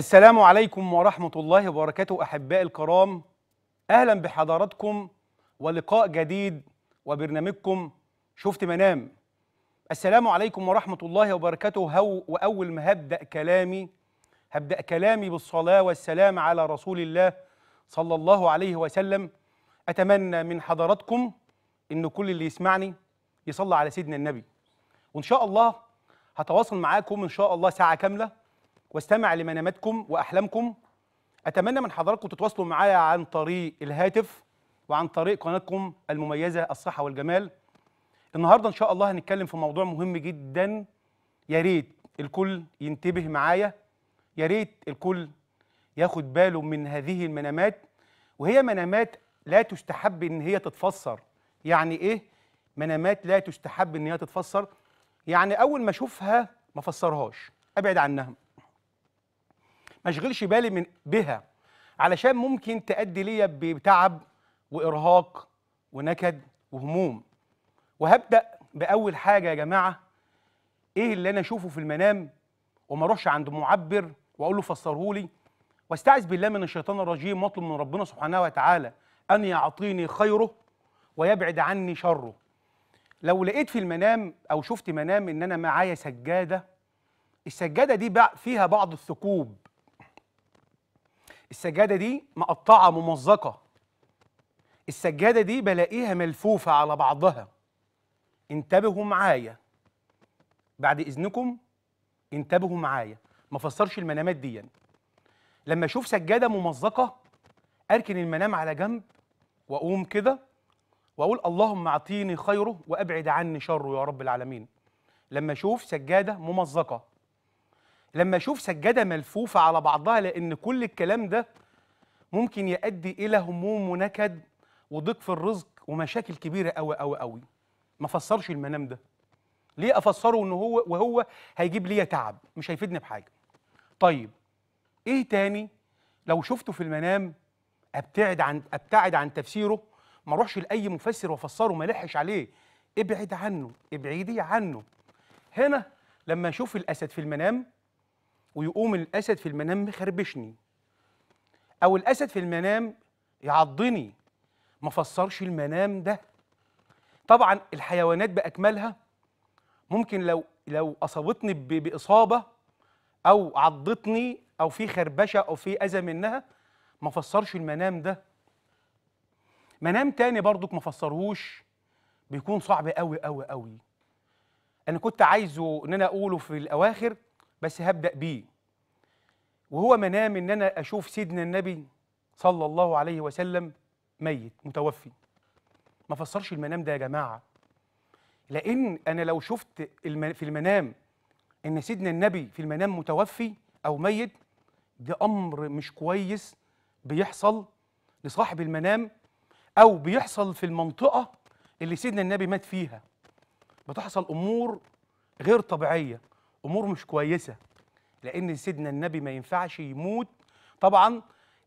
السلام عليكم ورحمة الله وبركاته أحباء الكرام أهلا بحضراتكم ولقاء جديد وبرنامجكم شفت منام السلام عليكم ورحمة الله وبركاته هو وأول ما هبدأ كلامي هبدأ كلامي بالصلاة والسلام على رسول الله صلى الله عليه وسلم أتمنى من حضراتكم إن كل اللي يسمعني يصلي على سيدنا النبي وإن شاء الله هتواصل معاكم إن شاء الله ساعة كاملة واستمع لمناماتكم واحلامكم اتمنى من حضراتكم تتواصلوا معايا عن طريق الهاتف وعن طريق قناتكم المميزه الصحه والجمال النهارده ان شاء الله هنتكلم في موضوع مهم جدا يا ريت الكل ينتبه معايا يا ريت الكل ياخد باله من هذه المنامات وهي منامات لا تستحب ان هي تتفسر يعني ايه منامات لا تستحب ان هي تتفسر يعني اول ما اشوفها ما فسرهاش ابعد عنها ما اشغلش بالي من بها علشان ممكن تأدي ليا بتعب وإرهاق ونكد وهموم وهبدأ بأول حاجة يا جماعة إيه اللي أنا أشوفه في المنام وما أروحش عند معبر وأقول له فسرهولي واستعذ بالله من الشيطان الرجيم واطلب من ربنا سبحانه وتعالى أن يعطيني خيره ويبعد عني شره لو لقيت في المنام أو شفت منام إن أنا معايا سجادة السجادة دي فيها بعض الثقوب السجاده دي مقطعه ممزقه السجاده دي بلاقيها ملفوفه على بعضها انتبهوا معايا بعد اذنكم انتبهوا معايا ما فسرش المنامات دي يعني. لما اشوف سجاده ممزقه اركن المنام على جنب واقوم كده واقول اللهم اعطيني خيره وابعد عني شره يا رب العالمين لما اشوف سجاده ممزقه لما اشوف سجاده ملفوفه على بعضها لان كل الكلام ده ممكن يؤدي الى هموم ونكد وضيق في الرزق ومشاكل كبيره قوي قوي قوي ما فسرش المنام ده ليه افسره ان هو وهو هيجيب ليا تعب مش هيفيدني بحاجه طيب ايه تاني لو شفته في المنام ابتعد عن ابتعد عن تفسيره ما اروحش لاي مفسر وافسره ما الحش عليه ابعد عنه ابعدي عنه هنا لما اشوف الاسد في المنام ويقوم الاسد في المنام مخربشني او الاسد في المنام يعضني ما فسرش المنام ده طبعا الحيوانات باكملها ممكن لو لو اصابتني باصابه او عضتني او في خربشه او في اذى منها ما فسرش المنام ده منام تاني برضك ما فسرهوش بيكون صعب قوي قوي قوي انا كنت عايزه ان انا اقوله في الاواخر بس هبدأ بيه وهو منام إن أنا أشوف سيدنا النبي صلى الله عليه وسلم ميت متوفي ما فسرش المنام ده يا جماعة لأن أنا لو شفت في المنام إن سيدنا النبي في المنام متوفي أو ميت ده أمر مش كويس بيحصل لصاحب المنام أو بيحصل في المنطقة اللي سيدنا النبي مات فيها بتحصل أمور غير طبيعية امور مش كويسه لان سيدنا النبي ما ينفعش يموت طبعا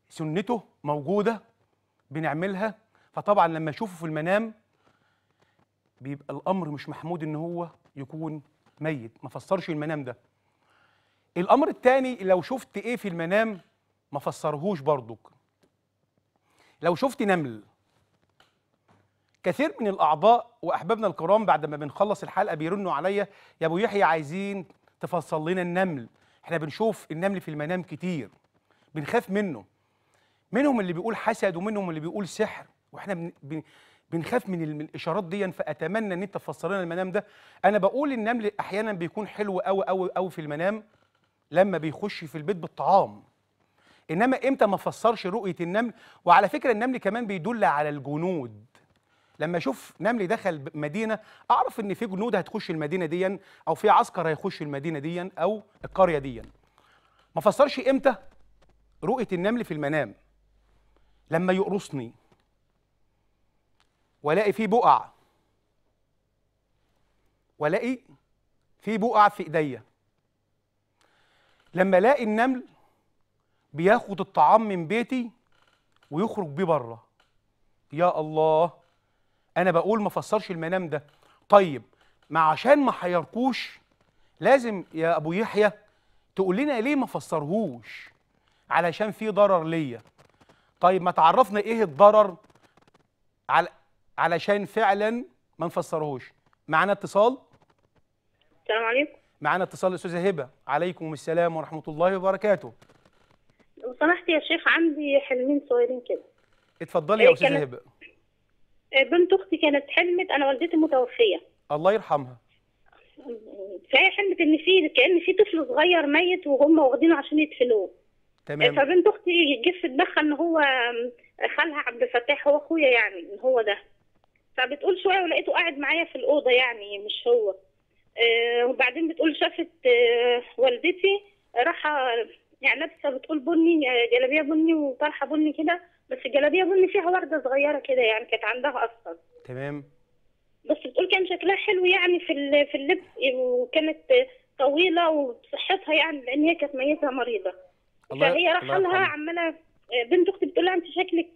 سنته موجوده بنعملها فطبعا لما اشوفه في المنام بيبقى الامر مش محمود ان هو يكون ميت ما فسرش المنام ده الامر الثاني لو شفت ايه في المنام ما فسرهوش برضك لو شفت نمل كثير من الاعضاء واحبابنا الكرام بعد ما بنخلص الحلقه بيرنوا عليا يا ابو يحيى عايزين تفصل لنا النمل احنا بنشوف النمل في المنام كتير بنخاف منه منهم اللي بيقول حسد ومنهم اللي بيقول سحر واحنا بن... بن... بنخاف من الاشارات دي فاتمنى ان انت تفسر لنا المنام ده انا بقول النمل احيانا بيكون حلو قوي قوي قوي في المنام لما بيخش في البيت بالطعام انما امتى ما فسرش رؤيه النمل وعلى فكره النمل كمان بيدل على الجنود لما اشوف نمل دخل مدينه اعرف ان في جنود هتخش المدينه ديا او في عسكر هيخش المدينه ديا او القريه ديا ما فسرش امتى رؤيه النمل في المنام لما يقرصني والاقي فيه بقع والاقي فيه بقع في ايديا لما الاقي النمل بياخد الطعام من بيتي ويخرج بيه بره يا الله انا بقول ما فسرش المنام ده طيب ما عشان ما حيركوش لازم يا ابو يحيى تقول لنا ليه ما فسرهوش علشان في ضرر ليا طيب ما تعرفنا ايه الضرر على علشان فعلا ما نفسرهوش معانا اتصال السلام عليكم معانا اتصال استاذه هبه عليكم السلام ورحمه الله وبركاته لو سمحت يا شيخ عندي حلمين صغيرين كده اتفضلي يا إيه استاذه هبه بنت اختي كانت حلمت انا والدتي متوفيه الله يرحمها فهي حلمت ان في كان في طفل صغير ميت وهم واخدينه عشان يدفنوه تمام فبنت اختي جه في دماغها ان هو خالها عبد الفتاح هو اخويا يعني ان هو ده فبتقول شويه ولقيته قاعد معايا في الاوضه يعني مش هو آه وبعدين بتقول شافت آه والدتي راحه يعني لابسه بتقول بني جلابيه بني وطرحه بني كده بس الجلابيه أظن فيها ورده صغيره كده يعني كانت عندها اصلا تمام بس بتقول كان شكلها حلو يعني في في اللبس وكانت طويله وبصحتها يعني لان هي كانت ميتها مريضه فهي راح لها عماله بنت اختي بتقول لها انت شكلك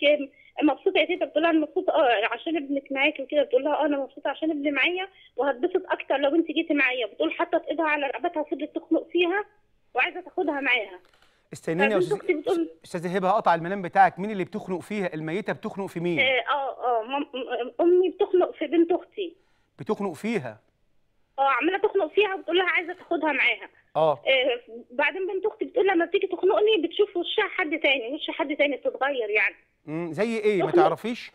مبسوطه يا تيتا بتقول لها انا مبسوطه اه عشان ابنك معاكي وكده بتقول لها اه انا مبسوطه عشان ابني معايا وهتبسط اكتر لو انت جيتي معايا بتقول حطت ايدها على رقبتها وفضلت تخنق فيها وعايزه تاخدها معاها استنيني يا طيب، استاذ استاذه هبه هقطع المنام بتاعك مين اللي بتخنق فيها الميته بتخنق في مين اه اه, آه، امي بتخنق في بنت اختي بتخنق فيها اه عماله تخنق فيها وبتقول لها عايزه تاخدها معاها اه, آه، بعدين بنت اختي بتقول لما بتيجي تخنقني بتشوف وشها حد تاني وش حد تاني بتتغير يعني امم زي ايه ما تعرفيش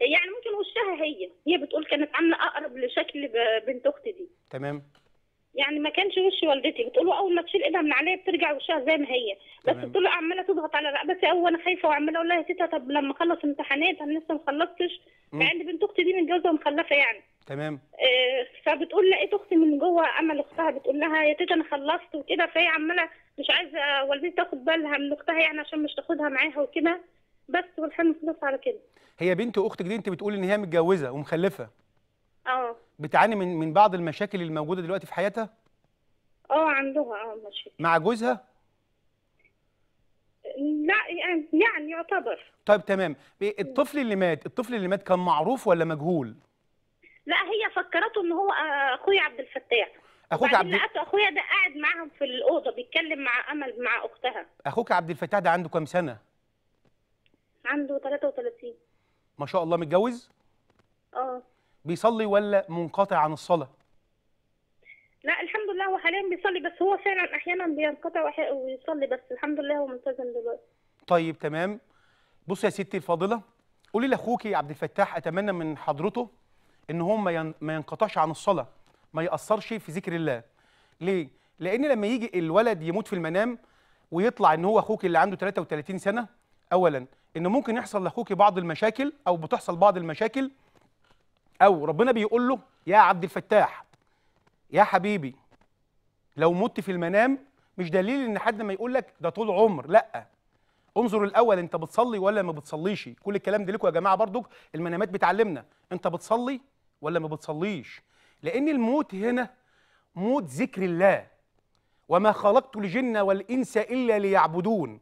يعني ممكن وشها هي هي بتقول كانت عامله اقرب لشكل بنت اختي دي تمام يعني ما كانش وش والدتي بتقول له اول ما تشيل ايدها من عليا بترجع وشها زي ما هي بس بتقول له عماله تضغط على رقبتي قوي وانا خايفه وعماله اقول لها يا تيتا طب لما اخلص امتحانات انا لسه ما خلصتش مع ان بنت اختي دي متجوزه ومخلفه يعني تمام آه فبتقول لقيت اختي من جوه امل اختها بتقول لها يا تيتا انا خلصت وكده فهي عماله مش عايزه والدتي تاخد بالها من اختها يعني عشان مش تاخدها معاها وكده بس والحمد لله على كده هي بنت اختك دي انت بتقول ان هي متجوزه ومخلفه اه بتعاني من من بعض المشاكل الموجوده دلوقتي في حياتها اه عندها اه مشاكل مع جوزها لا يعني, يعني يعتبر طيب تمام إيه، الطفل اللي مات الطفل اللي مات كان معروف ولا مجهول لا هي فكرته ان هو آه، اخويا عبد الفتاح اخوك عبد الفتاح اخويا ده قاعد معاهم في الاوضه بيتكلم مع امل مع اختها اخوك عبد الفتاح ده عنده كام سنه عنده 33 ما شاء الله متجوز اه بيصلي ولا منقطع عن الصلاه لا الحمد لله هو حاليا بيصلي بس هو فعلا احيانا بينقطع ويصلي بس الحمد لله هو ملتزم دلوقتي طيب تمام بصي يا ستي الفاضله قولي لاخوكي عبد الفتاح اتمنى من حضرته ان هو ما ينقطعش عن الصلاه ما ياثرش في ذكر الله ليه لان لما يجي الولد يموت في المنام ويطلع ان هو اخوك اللي عنده 33 سنه اولا ان ممكن يحصل لاخوك بعض المشاكل او بتحصل بعض المشاكل او ربنا بيقول له يا عبد الفتاح يا حبيبي لو مت في المنام مش دليل ان حد ما يقول لك ده طول عمر لا انظر الاول انت بتصلي ولا ما بتصليش كل الكلام ده لكم يا جماعه برضو المنامات بتعلمنا انت بتصلي ولا ما بتصليش لان الموت هنا موت ذكر الله وما خلقت الجن والانس الا ليعبدون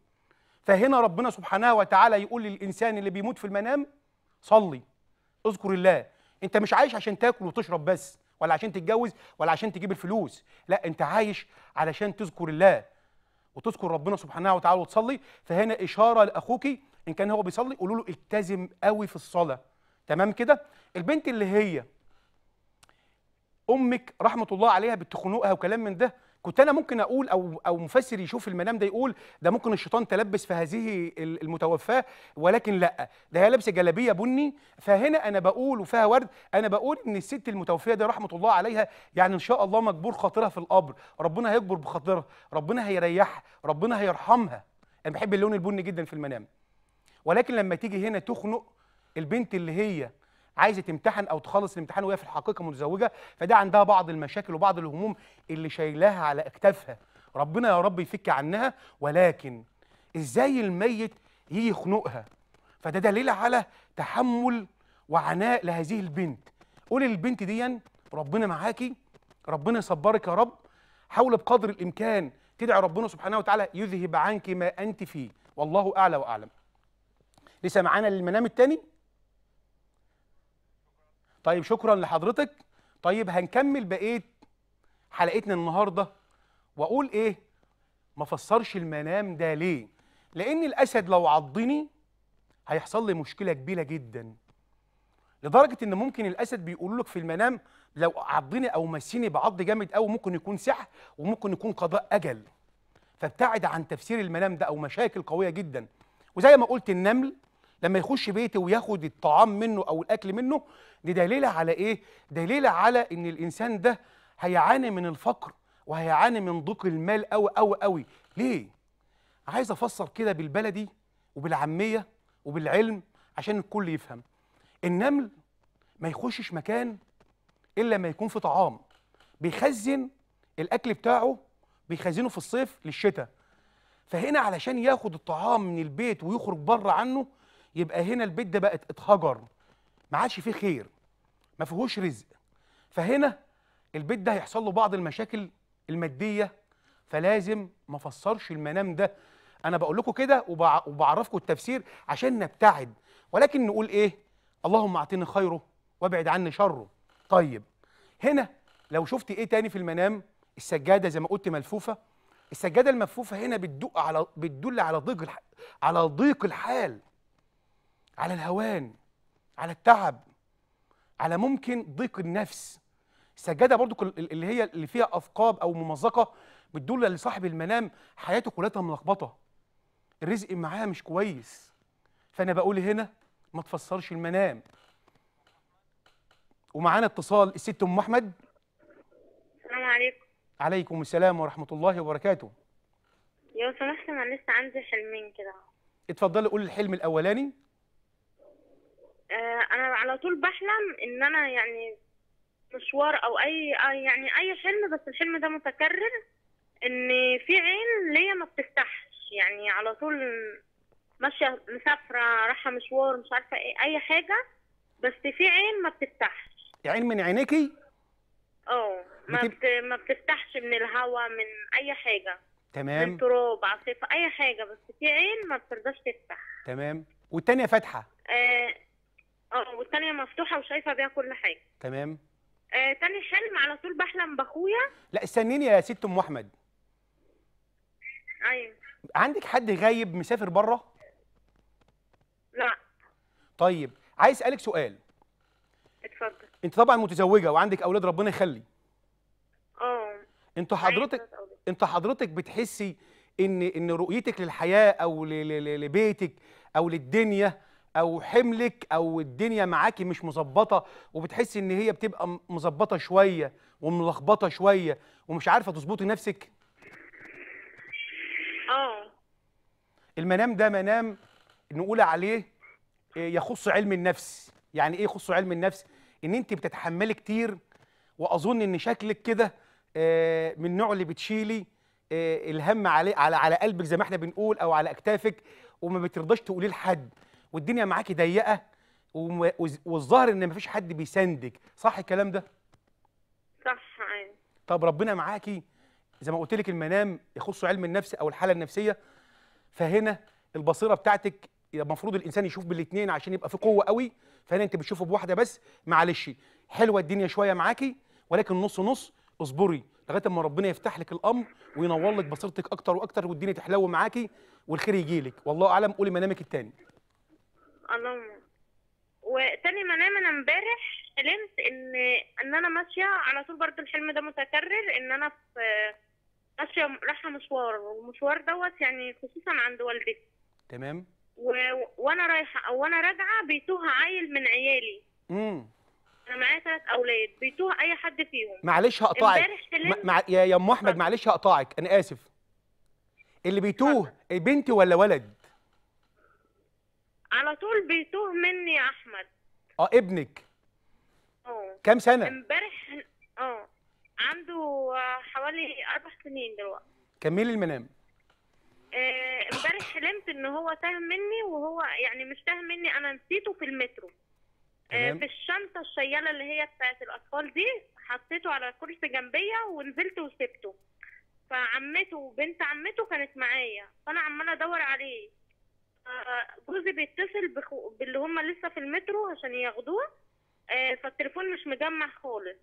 فهنا ربنا سبحانه وتعالى يقول للانسان اللي بيموت في المنام صلي اذكر الله انت مش عايش عشان تاكل وتشرب بس ولا عشان تتجوز ولا عشان تجيب الفلوس لا انت عايش علشان تذكر الله وتذكر ربنا سبحانه وتعالى وتصلي فهنا اشاره لاخوك ان كان هو بيصلي قولوا له التزم قوي في الصلاه تمام كده البنت اللي هي امك رحمه الله عليها بتخنقها وكلام من ده كنت انا ممكن اقول او او مفسر يشوف المنام ده يقول ده ممكن الشيطان تلبس في هذه المتوفاه ولكن لا ده هي لابسه جلابيه بني فهنا انا بقول وفيها ورد انا بقول ان الست المتوفيه دي رحمه الله عليها يعني ان شاء الله مجبور خاطرها في القبر ربنا هيجبر بخاطرها ربنا هيريحها ربنا هيرحمها انا بحب اللون البني جدا في المنام ولكن لما تيجي هنا تخنق البنت اللي هي عايزه تمتحن او تخلص الامتحان وهي في الحقيقه متزوجه فده عندها بعض المشاكل وبعض الهموم اللي شايلاها على اكتافها ربنا يا رب يفك عنها ولكن ازاي الميت يجي يخنقها فده دليل على تحمل وعناء لهذه البنت قولي للبنت دي ربنا معاكي ربنا يصبرك يا رب حاول بقدر الامكان تدعي ربنا سبحانه وتعالى يذهب عنك ما انت فيه والله اعلى واعلم لسه معانا المنام الثاني طيب شكرا لحضرتك طيب هنكمل بقيه حلقتنا النهارده واقول ايه ما فسرش المنام ده ليه لان الاسد لو عضني هيحصل لي مشكله كبيره جدا لدرجه ان ممكن الاسد بيقول لك في المنام لو عضني او مسيني بعض جامد قوي ممكن يكون سحر وممكن يكون قضاء اجل فابتعد عن تفسير المنام ده او مشاكل قويه جدا وزي ما قلت النمل لما يخش بيتي وياخد الطعام منه او الاكل منه دي دليله على ايه دليله على ان الانسان ده هيعاني من الفقر وهيعاني من ضيق المال قوي قوي قوي ليه عايز افسر كده بالبلدي وبالعاميه وبالعلم عشان الكل يفهم النمل ما يخشش مكان الا ما يكون في طعام بيخزن الاكل بتاعه بيخزنه في الصيف للشتاء فهنا علشان ياخد الطعام من البيت ويخرج بره عنه يبقى هنا البيت ده بقت اتهجر ما عادش فيه خير ما فيهوش رزق فهنا البيت ده هيحصل له بعض المشاكل الماديه فلازم ما فسرش المنام ده انا بقول لكم كده وبعرفكم التفسير عشان نبتعد ولكن نقول ايه اللهم اعطني خيره وابعد عني شره طيب هنا لو شفت ايه تاني في المنام السجاده زي ما قلت ملفوفه السجاده الملفوفه هنا بتدق على بتدل على ضيق على ضيق الحال على الهوان على التعب على ممكن ضيق النفس السجاده برضو اللي هي اللي فيها اثقاب او ممزقه بتدل لصاحب المنام حياته كلها ملخبطه الرزق معاه مش كويس فانا بقول هنا ما تفسرش المنام ومعانا اتصال الست ام احمد السلام عليكم عليكم السلام ورحمه الله وبركاته لو سمحت انا لسه عندي حلمين كده اتفضلي قولي الحلم الاولاني آه، انا على طول بحلم ان انا يعني مشوار او اي آه، يعني اي حلم بس الحلم ده متكرر ان في عين ليا ما بتفتحش يعني على طول ماشيه مسافره رايحه مشوار مش عارفه ايه اي حاجه بس في عين ما بتفتحش عين من عينيكي اه ما بتب... بت... ما بتفتحش من الهوا من اي حاجه تمام من تراب عاصفه اي حاجه بس في عين ما بترضاش تفتح تمام والتانيه فاتحه آه اه والتانية مفتوحة وشايفة بيها كل حاجة تمام آه تاني حلم على طول بحلم باخويا لا استنيني يا ست ام احمد ايوه عندك حد غايب مسافر بره؟ لا طيب عايز اسالك سؤال اتفضل انت طبعا متزوجه وعندك اولاد ربنا يخلي اه انت حضرتك انت حضرتك بتحسي ان ان رؤيتك للحياه او لبيتك او للدنيا او حملك او الدنيا معاكي مش مظبطه وبتحسي ان هي بتبقى مظبطه شويه وملخبطه شويه ومش عارفه تظبطي نفسك اه المنام ده منام نقول عليه آه، يخص علم النفس يعني ايه يخص علم النفس ان انت بتتحملي كتير واظن ان شكلك كده آه، من النوع اللي بتشيلي آه، الهم عليه على على قلبك زي ما احنا بنقول او على اكتافك وما بترضاش تقوليه لحد والدنيا معاكي ضيقه والظاهر ان مفيش حد بيساندك صح الكلام ده صح أيوة. طب ربنا معاكي زي ما قلت لك المنام يخص علم النفس او الحاله النفسيه فهنا البصيره بتاعتك المفروض الانسان يشوف بالاثنين عشان يبقى في قوه قوي فهنا انت بتشوفه بواحده بس معلش حلوه الدنيا شويه معاكي ولكن نص نص اصبري لغايه اما ربنا يفتح لك الامر وينور لك بصيرتك اكتر واكتر والدنيا تحلو معاكي والخير يجي لك والله اعلم قولي منامك التاني اللهم وتاني ما انا امبارح حلمت ان ان انا ماشيه على طول برضه الحلم ده متكرر ان انا في ماشيه رايحه مشوار والمشوار دوت يعني خصوصا عند والدتي تمام و... وانا رايحه او وانا راجعه بيتوه عيل من عيالي امم انا معايا ثلاث اولاد بيتوه اي حد فيهم معلش هقطعك م... مع... يا يا ام احمد معلش هقطعك انا اسف اللي بيتوه بنت ولا ولد على طول بيتوه مني يا احمد اه ابنك اه كام سنه امبارح اه عنده حوالي اربع سنين دلوقتي كملي المنام آه، امبارح آه حلمت ان هو تاه مني وهو يعني مش تاه مني انا نسيته في المترو آه في الشنطه الشياله اللي هي بتاعت الاطفال دي حطيته على كرسي جنبيه ونزلت وسبته فعمته وبنت عمته كانت معايا فانا عماله ادور عليه جوزي بيتصل باللي هم لسه في المترو عشان ياخدوه آه، فالتليفون مش مجمع خالص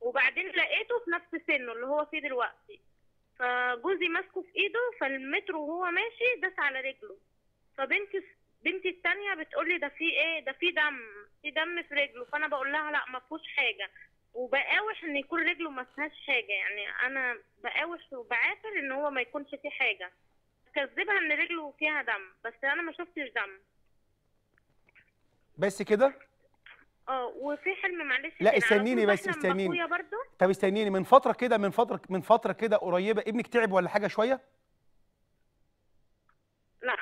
وبعدين لقيته في نفس سنه اللي هو فيه دلوقتي فجوزي ماسكه في ايده فالمترو وهو ماشي داس على رجله فبنتي بنتي التانية بتقول لي ده في ايه ده في دم في دم في رجله فانا بقول لها لا ما فيهوش حاجه وبقاوح ان يكون رجله ما فيهاش حاجه يعني انا بقاوح وبعافر ان هو ما يكونش فيه حاجه كذبها ان رجله فيها دم بس انا ما شفتش دم بس كده اه وفي حلم معلش لا استنيني بس استنيني طب استنيني من فتره كده من فتره من فتره كده قريبه ابنك تعب ولا حاجه شويه لا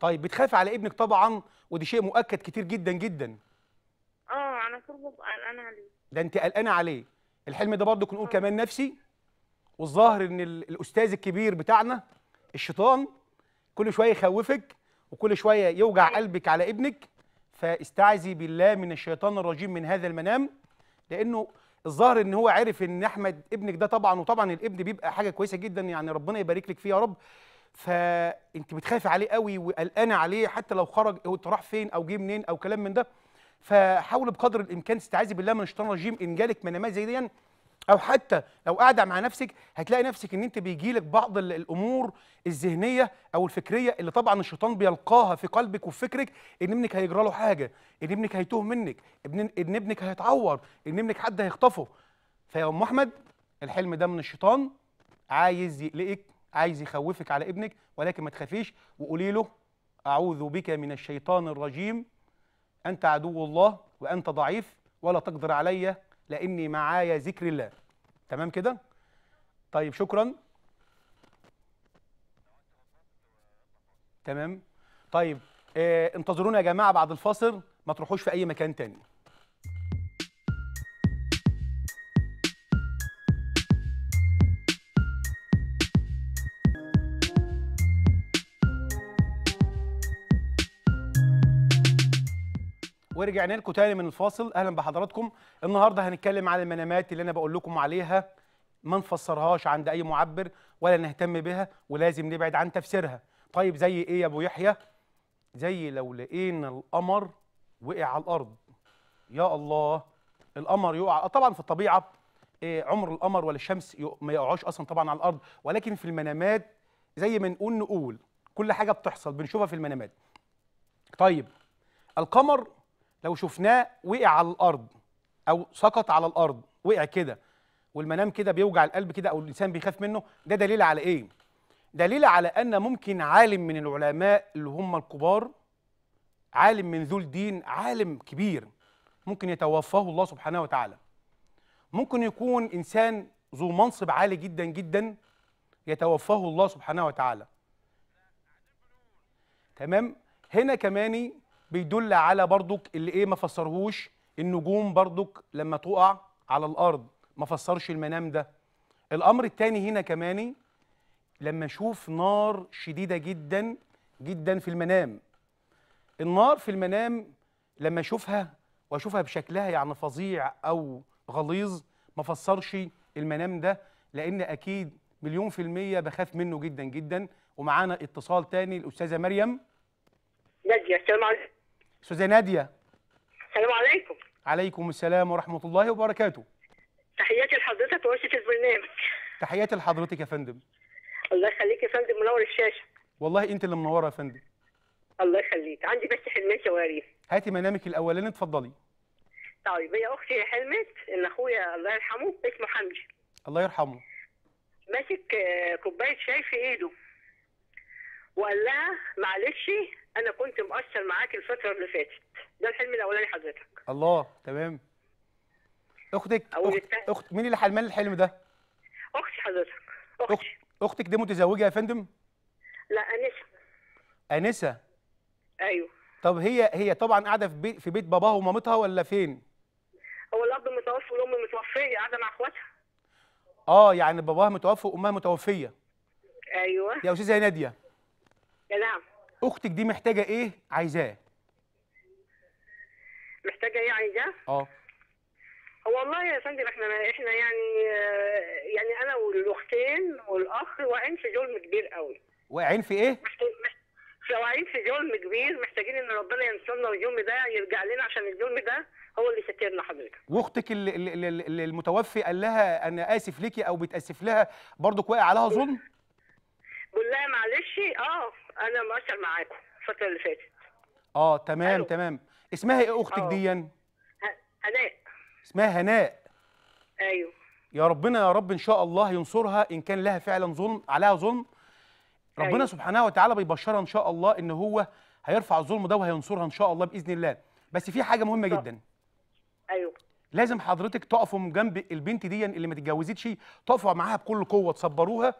طيب بتخاف على ابنك طبعا ودي شيء مؤكد كتير جدا جدا اه انا طول قلقانه عليه ده انت قلقانه عليه الحلم ده برضه كنقول آه. كمان نفسي والظاهر ان الاستاذ الكبير بتاعنا الشيطان كل شويه يخوفك وكل شويه يوجع قلبك على ابنك فاستعذي بالله من الشيطان الرجيم من هذا المنام لانه الظاهر ان هو عرف ان احمد ابنك ده طبعا وطبعا الابن بيبقى حاجه كويسه جدا يعني ربنا يبارك لك فيه يا رب فانت بتخافي عليه قوي وقلقانه عليه حتى لو خرج او راح فين او جه منين او كلام من ده فحاولي بقدر الامكان تستعيذي بالله من الشيطان الرجيم ان جالك منامات زي دي او حتى لو قاعده مع نفسك هتلاقي نفسك ان انت بيجي لك بعض الامور الذهنيه او الفكريه اللي طبعا الشيطان بيلقاها في قلبك وفي فكرك ان ابنك هيجرى له حاجه ان ابنك هيتوه منك ان ابنك هيتعور ان ابنك حد هيخطفه فيا ام احمد الحلم ده من الشيطان عايز يقلقك عايز يخوفك على ابنك ولكن ما تخافيش وقولي له اعوذ بك من الشيطان الرجيم انت عدو الله وانت ضعيف ولا تقدر عليّ لاني معايا ذكر الله تمام كده طيب شكرا تمام طيب آه انتظرونا يا جماعه بعد الفاصل ما تروحوش في اي مكان تاني ورجعنا لكم تاني من الفاصل اهلا بحضراتكم النهارده هنتكلم عن المنامات اللي انا بقول لكم عليها ما نفسرهاش عند اي معبر ولا نهتم بها ولازم نبعد عن تفسيرها طيب زي ايه يا ابو يحيى زي لو لقينا القمر وقع على الارض يا الله القمر يقع طبعا في الطبيعه إيه، عمر القمر ولا الشمس ما يقعوش اصلا طبعا على الارض ولكن في المنامات زي ما نقول نقول كل حاجه بتحصل بنشوفها في المنامات طيب القمر لو شفناه وقع على الارض او سقط على الارض وقع كده والمنام كده بيوجع القلب كده او الانسان بيخاف منه ده دليل على ايه دليل على ان ممكن عالم من العلماء اللي هم الكبار عالم من ذو الدين عالم كبير ممكن يتوفاه الله سبحانه وتعالى ممكن يكون انسان ذو منصب عالي جدا جدا يتوفاه الله سبحانه وتعالى تمام هنا كمان بيدل على برضك اللي ايه ما فسرهوش النجوم برضك لما تقع على الارض ما فسرش المنام ده الامر الثاني هنا كماني لما اشوف نار شديده جدا جدا في المنام النار في المنام لما اشوفها واشوفها بشكلها يعني فظيع او غليظ ما فسرش المنام ده لان اكيد مليون في المية بخاف منه جدا جدا ومعانا اتصال تاني الأستاذة مريم نادية السلام عليكم استاذه ناديه السلام عليكم عليكم السلام ورحمه الله وبركاته تحياتي لحضرتك ووسط البرنامج تحياتي لحضرتك يا فندم الله يخليك يا فندم منور الشاشه والله انت اللي منوره يا فندم الله يخليك عندي بس يا صغيرين هاتي منامك الاولاني اتفضلي طيب هي اختي حلمت ان اخويا الله يرحمه اسمه حمدي الله يرحمه ماسك آه، كوبايه شاي في ايده وقال لها معلش انا كنت مقصر معاك الفتره اللي فاتت ده الحلم الاولاني حضرتك الله تمام اختك أخت, اخت مين اللي حلمان الحلم ده اختي حضرتك اختي أخت... اختك دي متزوجه يا فندم لا انسه انسه ايوه طب هي هي طبعا قاعده في بيت في بيت باباها ومامتها ولا فين هو الاب متوفي والام متوفيه قاعده مع اخواتها اه يعني باباها متوفي وامها متوفيه ايوه يا استاذه ناديه يا نعم اختك دي محتاجه ايه عايزاه محتاجه ايه عايزاه اه والله يا فندم احنا احنا يعني آه، يعني انا والاختين والاخ واقعين في ظلم كبير قوي واقعين في ايه واقعين في ظلم كبير محتاجين ان ربنا ينصرنا والظلم ده يرجع لنا عشان الظلم ده هو اللي سكرنا حضرتك واختك اللي, المتوفي قال لها انا اسف ليكي او بتاسف لها برضك واقع عليها ظلم بقول لها معلش اه انا مؤثر معاكم الفتره اللي فاتت اه تمام ألو. تمام اسمها ايه اختك آه. ديا يعني؟ هناء اسمها هناء ايوه يا ربنا يا رب ان شاء الله ينصرها ان كان لها فعلا ظلم عليها ظلم ربنا أيوه. سبحانه وتعالى بيبشرها ان شاء الله ان هو هيرفع الظلم ده وهينصرها ان شاء الله باذن الله بس في حاجه مهمه جدا ايوه لازم حضرتك تقفوا جنب البنت دي يعني اللي ما تتجوزتش تقفوا معاها بكل قوه تصبروها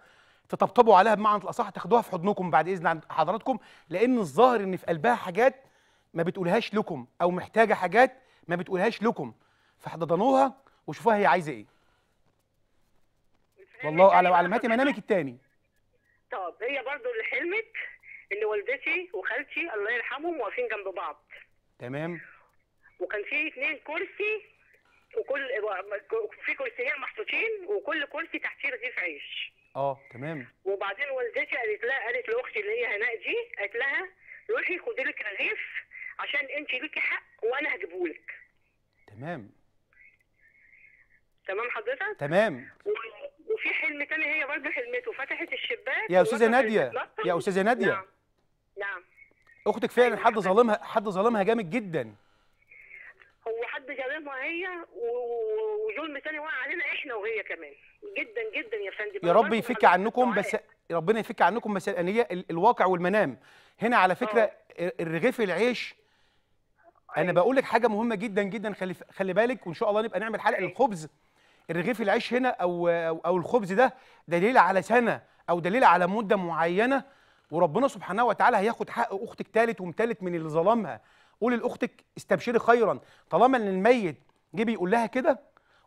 تطبطبوا عليها بمعنى الاصح تاخدوها في حضنكم بعد اذن حضراتكم لان الظاهر ان في قلبها حاجات ما بتقولهاش لكم او محتاجه حاجات ما بتقولهاش لكم فاحضنوها وشوفوها هي عايزه ايه والله أيوة، على علامات منامك التاني طب هي برضو اللي حلمت ان والدتي وخالتي الله يرحمهم واقفين جنب بعض تمام وكان في اثنين كرسي وكل في كرسيين محطوطين وكل كرسي تحتيه رغيف عيش اه تمام وبعدين والدتي قالت لها قالت لاختي اللي هي هناء دي قالت لها روحي خدي لك رغيف عشان انت ليكي حق وانا هجيبه لك تمام تمام حضرتك تمام و... وفي حلم تاني هي برضه حلمته فتحت الشباك يا استاذه ناديه يا استاذه ناديه نعم نعم اختك فعلا أيوة، حد ظالمها حد ظالمها جامد جدا هو حد ظالمها هي و... وجون مثاني وقع علينا احنا وهي كمان جدا جدا يا فندم يا رب يفك عنكم بس ربنا يفك عنكم بس هي الواقع والمنام هنا على فكره أوه. الرغيف العيش انا أيوه. بقول لك حاجه مهمه جدا جدا خلي خلي بالك وان شاء الله نبقى نعمل حلقه للخبز أيوه. الرغيف العيش هنا او او, أو الخبز ده دليل على سنه او دليل على مده معينه وربنا سبحانه وتعالى هياخد حق اختك ثالث ومثالث من اللي ظلمها قولي لاختك استبشري خيرا طالما ان الميت جه بيقول لها كده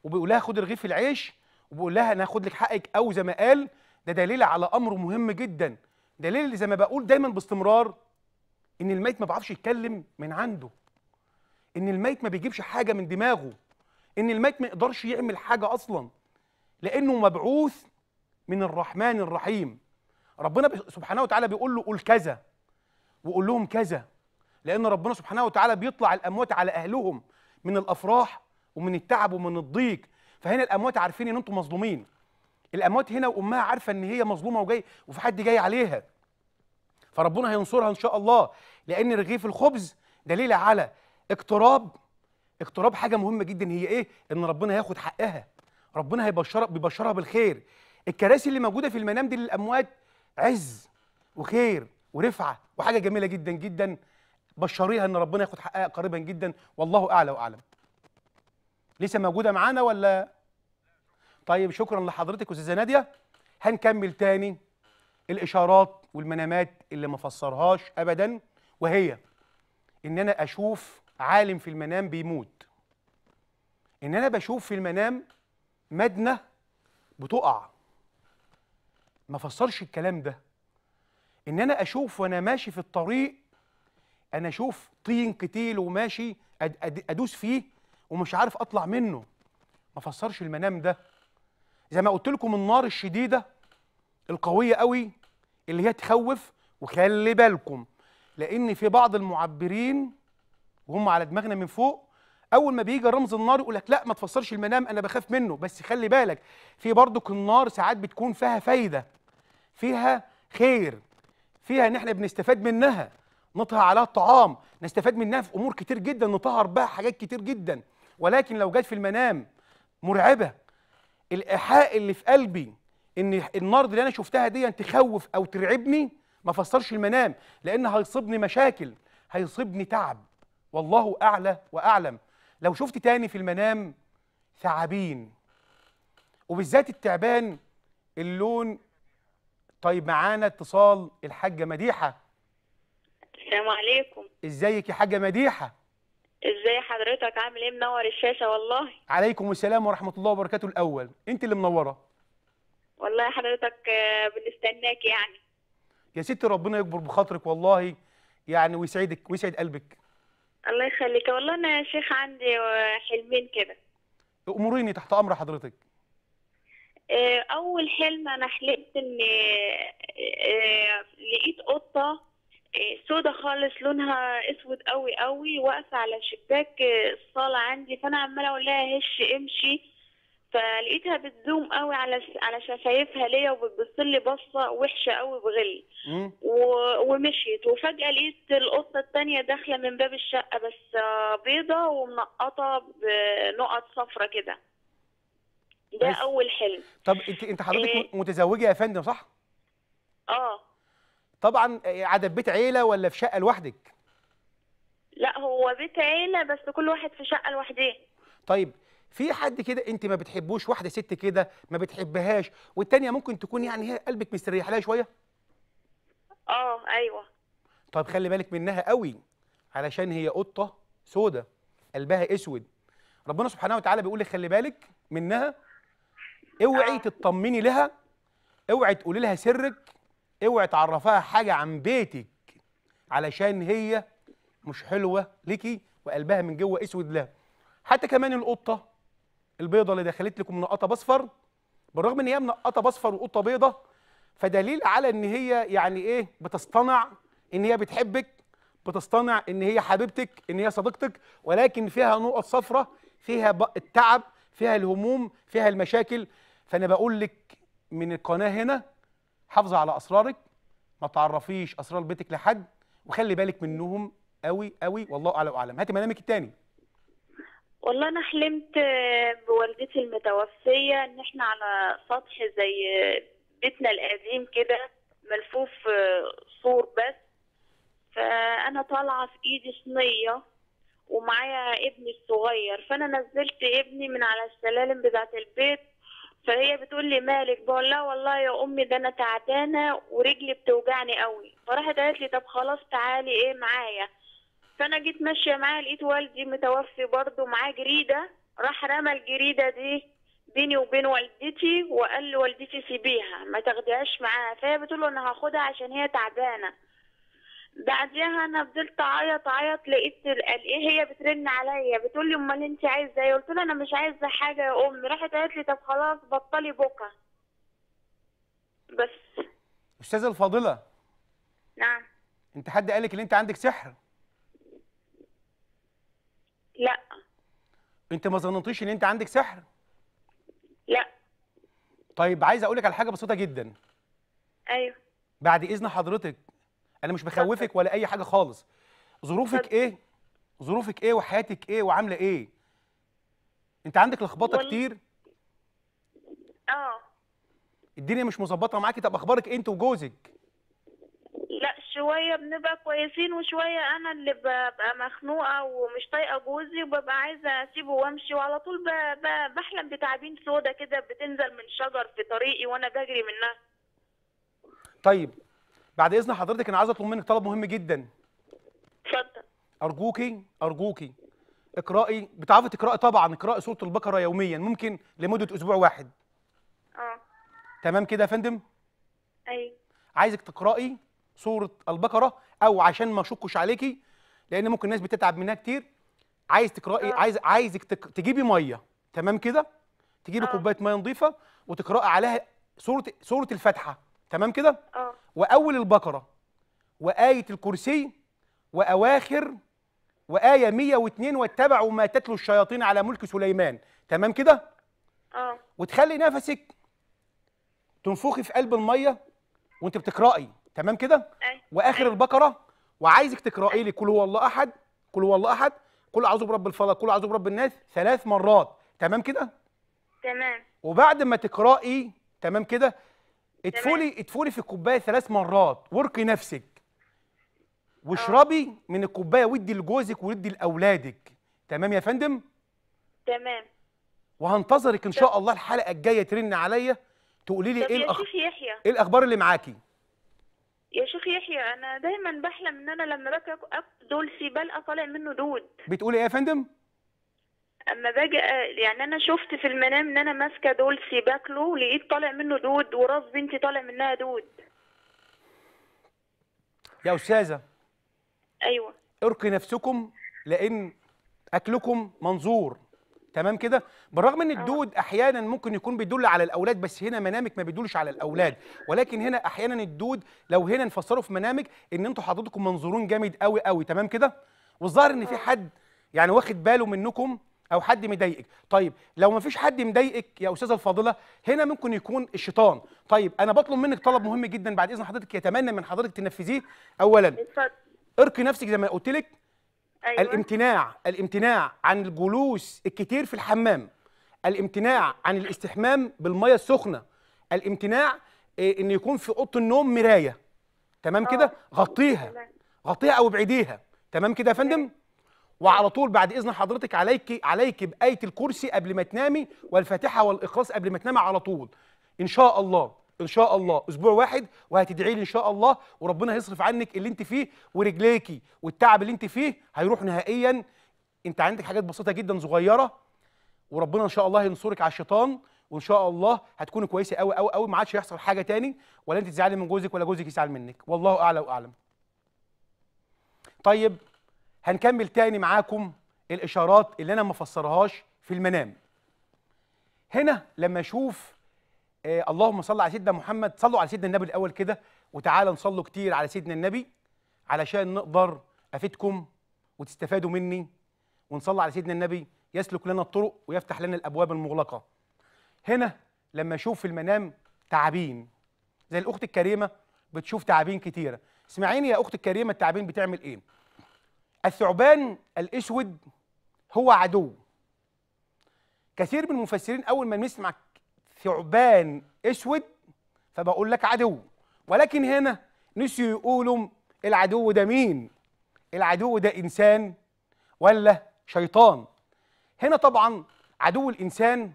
وبيقول لها خد رغيف العيش وبيقول لها انا هاخد لك حقك او زي ما قال ده دليل على امر مهم جدا دليل زي ما بقول دايما باستمرار ان الميت ما بيعرفش يتكلم من عنده ان الميت ما بيجيبش حاجه من دماغه ان الميت ما يقدرش يعمل حاجه اصلا لانه مبعوث من الرحمن الرحيم ربنا سبحانه وتعالى بيقول له قول كذا وقول لهم كذا لان ربنا سبحانه وتعالى بيطلع الاموات على اهلهم من الافراح ومن التعب ومن الضيق فهنا الاموات عارفين ان انتم مظلومين الاموات هنا وامها عارفه ان هي مظلومه وجاي وفي حد جاي عليها فربنا هينصرها ان شاء الله لان رغيف الخبز دليل على اقتراب اقتراب حاجه مهمه جدا هي ايه ان ربنا هياخد حقها ربنا هيبشرها بيبشرها بالخير الكراسي اللي موجوده في المنام دي للاموات عز وخير ورفعه وحاجه جميله جدا جدا بشريها ان ربنا ياخد حقها قريبا جدا والله اعلى واعلم لسه موجوده معانا ولا طيب شكرا لحضرتك استاذه ناديه هنكمل تاني الاشارات والمنامات اللي ما فسرهاش ابدا وهي ان انا اشوف عالم في المنام بيموت ان انا بشوف في المنام مدنه بتقع ما فسرش الكلام ده ان انا اشوف وانا ماشي في الطريق انا اشوف طين كتيل وماشي أد ادوس فيه ومش عارف اطلع منه ما فسرش المنام ده زي ما قلت لكم النار الشديده القويه قوي اللي هي تخوف وخلي بالكم لان في بعض المعبرين وهم على دماغنا من فوق اول ما بيجي رمز النار يقول لك لا ما تفسرش المنام انا بخاف منه بس خلي بالك في برضك النار ساعات بتكون فيها فايده فيها خير فيها ان احنا بنستفاد منها نطهى عليها الطعام نستفاد منها في امور كتير جدا نطهر بها حاجات كتير جدا ولكن لو جت في المنام مرعبه الايحاء اللي في قلبي ان النار اللي انا شفتها دي تخوف او ترعبني ما فسرش المنام لان هيصيبني مشاكل هيصيبني تعب والله اعلى واعلم لو شفت تاني في المنام ثعابين وبالذات التعبان اللون طيب معانا اتصال الحاجه مديحه السلام عليكم ازيك يا حاجه مديحه ازاي حضرتك عامل ايه منور الشاشه والله عليكم السلام ورحمه الله وبركاته الاول انت اللي منوره والله حضرتك آه، بنستناك يعني يا ستي ربنا يكبر بخاطرك والله يعني ويسعدك ويسعد قلبك الله يخليك والله انا يا شيخ عندي آه، حلمين كده اموريني تحت امر حضرتك آه، اول حلم انا حلمت ان لقيت قطه إيه، سودة خالص لونها اسود قوي قوي واقفه على شباك آه، الصاله عندي فانا عماله اقول لها هش امشي فلقيتها بتزوم قوي على على شفايفها ليا وبتبص لي بصه وحشه قوي بغل و... ومشيت وفجاه لقيت القطه الثانيه داخله من باب الشقه بس آه، بيضه ومنقطه بنقط صفرة كده ده بس. اول حلم طب انت انت حضرتك إيه... متزوجه يا فندم صح اه طبعا قاعده آه، في بيت عيله ولا في شقه لوحدك لا هو بيت عيله بس كل واحد في شقه لوحده طيب في حد كده انت ما بتحبوش واحده ست كده ما بتحبهاش والتانيه ممكن تكون يعني هي قلبك مستريح لها شويه اه ايوه طب خلي بالك منها قوي علشان هي قطه سودا قلبها اسود ربنا سبحانه وتعالى بيقول لك خلي بالك منها اوعي آه. تطمني لها اوعي تقولي لها سرك اوعي تعرفها حاجه عن بيتك علشان هي مش حلوه ليكي وقلبها من جوه اسود لها حتى كمان القطه البيضه اللي دخلت لكم منقطه باصفر بالرغم ان هي منقطه باصفر وقطه بيضه فدليل على ان هي يعني ايه بتصطنع ان هي بتحبك بتصطنع ان هي حبيبتك ان هي صديقتك ولكن فيها نقط صفراء فيها التعب فيها الهموم فيها المشاكل فانا بقول لك من القناه هنا حافظي على اسرارك ما تعرفيش اسرار بيتك لحد وخلي بالك منهم قوي قوي والله اعلى واعلم هاتي منامك التاني والله انا حلمت بوالدتي المتوفيه ان احنا على سطح زي بيتنا القديم كده ملفوف سور بس فانا طالعه في ايدي صينيه ومعايا ابني الصغير فانا نزلت ابني من على السلالم بتاعه البيت فهي بتقول لي مالك بقول لها والله يا امي ده انا تعبانه ورجلي بتوجعني قوي فراحت قالت لي طب خلاص تعالي ايه معايا فانا جيت ماشيه معاها لقيت والدي متوفي برضه معاه جريده راح رمى الجريده دي بيني وبين والدتي وقال لوالدتي سيبيها ما تاخديهاش معاها فهي بتقول له انا هاخدها عشان هي تعبانه بعديها انا فضلت اعيط اعيط لقيت ايه هي بترن عليا بتقول لي امال انت عايزه ايه قلت لها انا مش عايزه حاجه يا امي راحت قالت لي طب خلاص بطلي بكى بس استاذه الفاضله نعم انت حد قالك ان انت عندك سحر لا انت ما ظننتيش ان انت عندك سحر لا طيب عايز اقول لك على حاجه بسيطه جدا ايوه بعد اذن حضرتك انا مش بخوفك ولا اي حاجه خالص ظروفك ايه ظروفك ايه وحياتك ايه وعامله ايه انت عندك لخبطه وال... كتير اه الدنيا مش مظبطه معاكي طب اخبارك إيه انت وجوزك لا شويه بنبقى كويسين وشويه انا اللي ببقى مخنوقه ومش طايقه جوزي وببقى عايزه اسيبه وامشي وعلى طول ب... ب... بحلم بتعابين سودا كده بتنزل من شجر في طريقي وانا بجري منها طيب بعد اذن حضرتك انا عايز اطلب منك طلب مهم جدا اتفضل ارجوكي ارجوكي اقرأي بتعرفي تقرأي طبعا اقرأي سورة البقرة يوميا ممكن لمدة اسبوع واحد اه تمام كده يا فندم ايوه عايزك تقرأي سورة البقرة او عشان ما اشكش عليكي لان ممكن الناس بتتعب منها كتير عايز تقرأي أوه. عايز عايزك تك... تجيبي ميه تمام كده تجيبي آه. كوبايه ميه نظيفه وتقرأي عليها سورة سورة الفاتحة تمام كده اه واول البقره وايه الكرسي واواخر وايه 102 واتبعوا ما تتلو الشياطين على ملك سليمان تمام كده اه وتخلي نفسك تنفخي في قلب الميه وانت بتقراي تمام كده أي. واخر أي. البقره وعايزك تقراي لي كل هو الله احد كل هو الله احد كل اعوذ برب الفلق كل اعوذ برب الناس ثلاث مرات تمام كده تمام وبعد ما تقراي تمام كده ادفلي ادفلي في الكوبايه ثلاث مرات وارقي نفسك واشربي اه. من الكوبايه ودي لجوزك وادي لاولادك تمام يا فندم تمام وهنتظرك ان شاء الله الحلقه الجايه ترن عليا تقولي لي ايه الاخبار ايه الاخبار اللي معاكي يا شيخ يحيى انا دايما بحلم ان انا لما باكل دول سيبال طالع منه دود بتقولي ايه يا فندم اما باجي آه، يعني انا شفت في المنام ان انا ماسكه دولسي باكله لقيت طالع منه دود وراس بنتي طالع منها دود يا استاذه ايوه ارقي نفسكم لان اكلكم منظور تمام كده بالرغم ان آه. الدود احيانا ممكن يكون بيدل على الاولاد بس هنا منامك ما بيدلش على الاولاد ولكن هنا احيانا الدود لو هنا نفسره في منامك ان انتوا حضرتكم منظورون جامد قوي قوي تمام كده والظاهر ان في آه. حد يعني واخد باله منكم او حد مضايقك طيب لو مفيش حد مضايقك يا استاذه الفاضله هنا ممكن يكون الشيطان طيب انا بطلب منك طلب مهم جدا بعد اذن حضرتك يتمنى من حضرتك تنفذيه اولا اتفضل ارقي نفسك زي ما قلت لك أيوة. الامتناع الامتناع عن الجلوس الكتير في الحمام الامتناع عن الاستحمام بالميه السخنه الامتناع إيه ان يكون في اوضه النوم مرايه تمام كده آه. غطيها غطيها او ابعديها تمام كده يا فندم وعلى طول بعد اذن حضرتك عليك عليك بايه الكرسي قبل ما تنامي والفاتحه والاخلاص قبل ما تنامي على طول ان شاء الله ان شاء الله اسبوع واحد وهتدعي لي ان شاء الله وربنا هيصرف عنك اللي انت فيه ورجليكي والتعب اللي انت فيه هيروح نهائيا انت عندك حاجات بسيطه جدا صغيره وربنا ان شاء الله هينصرك على الشيطان وان شاء الله هتكوني كويسه قوي قوي قوي ما عادش هيحصل حاجه تاني ولا انت تزعلي من جوزك ولا جوزك يزعل منك والله اعلى واعلم طيب هنكمل تاني معاكم الإشارات اللي أنا ما فسرهاش في المنام هنا لما أشوف آه اللهم صل على سيدنا محمد صلوا على سيدنا النبي الأول كده وتعالى نصلوا كتير على سيدنا النبي علشان نقدر أفيدكم وتستفادوا مني ونصلي على سيدنا النبي يسلك لنا الطرق ويفتح لنا الأبواب المغلقة هنا لما أشوف في المنام تعابين زي الأخت الكريمة بتشوف تعابين كتيرة اسمعيني يا أخت الكريمة التعابين بتعمل إيه الثعبان الاسود هو عدو كثير من المفسرين اول ما نسمع ثعبان اسود فبقول لك عدو ولكن هنا نسيوا يقولوا العدو ده مين العدو ده انسان ولا شيطان هنا طبعا عدو الانسان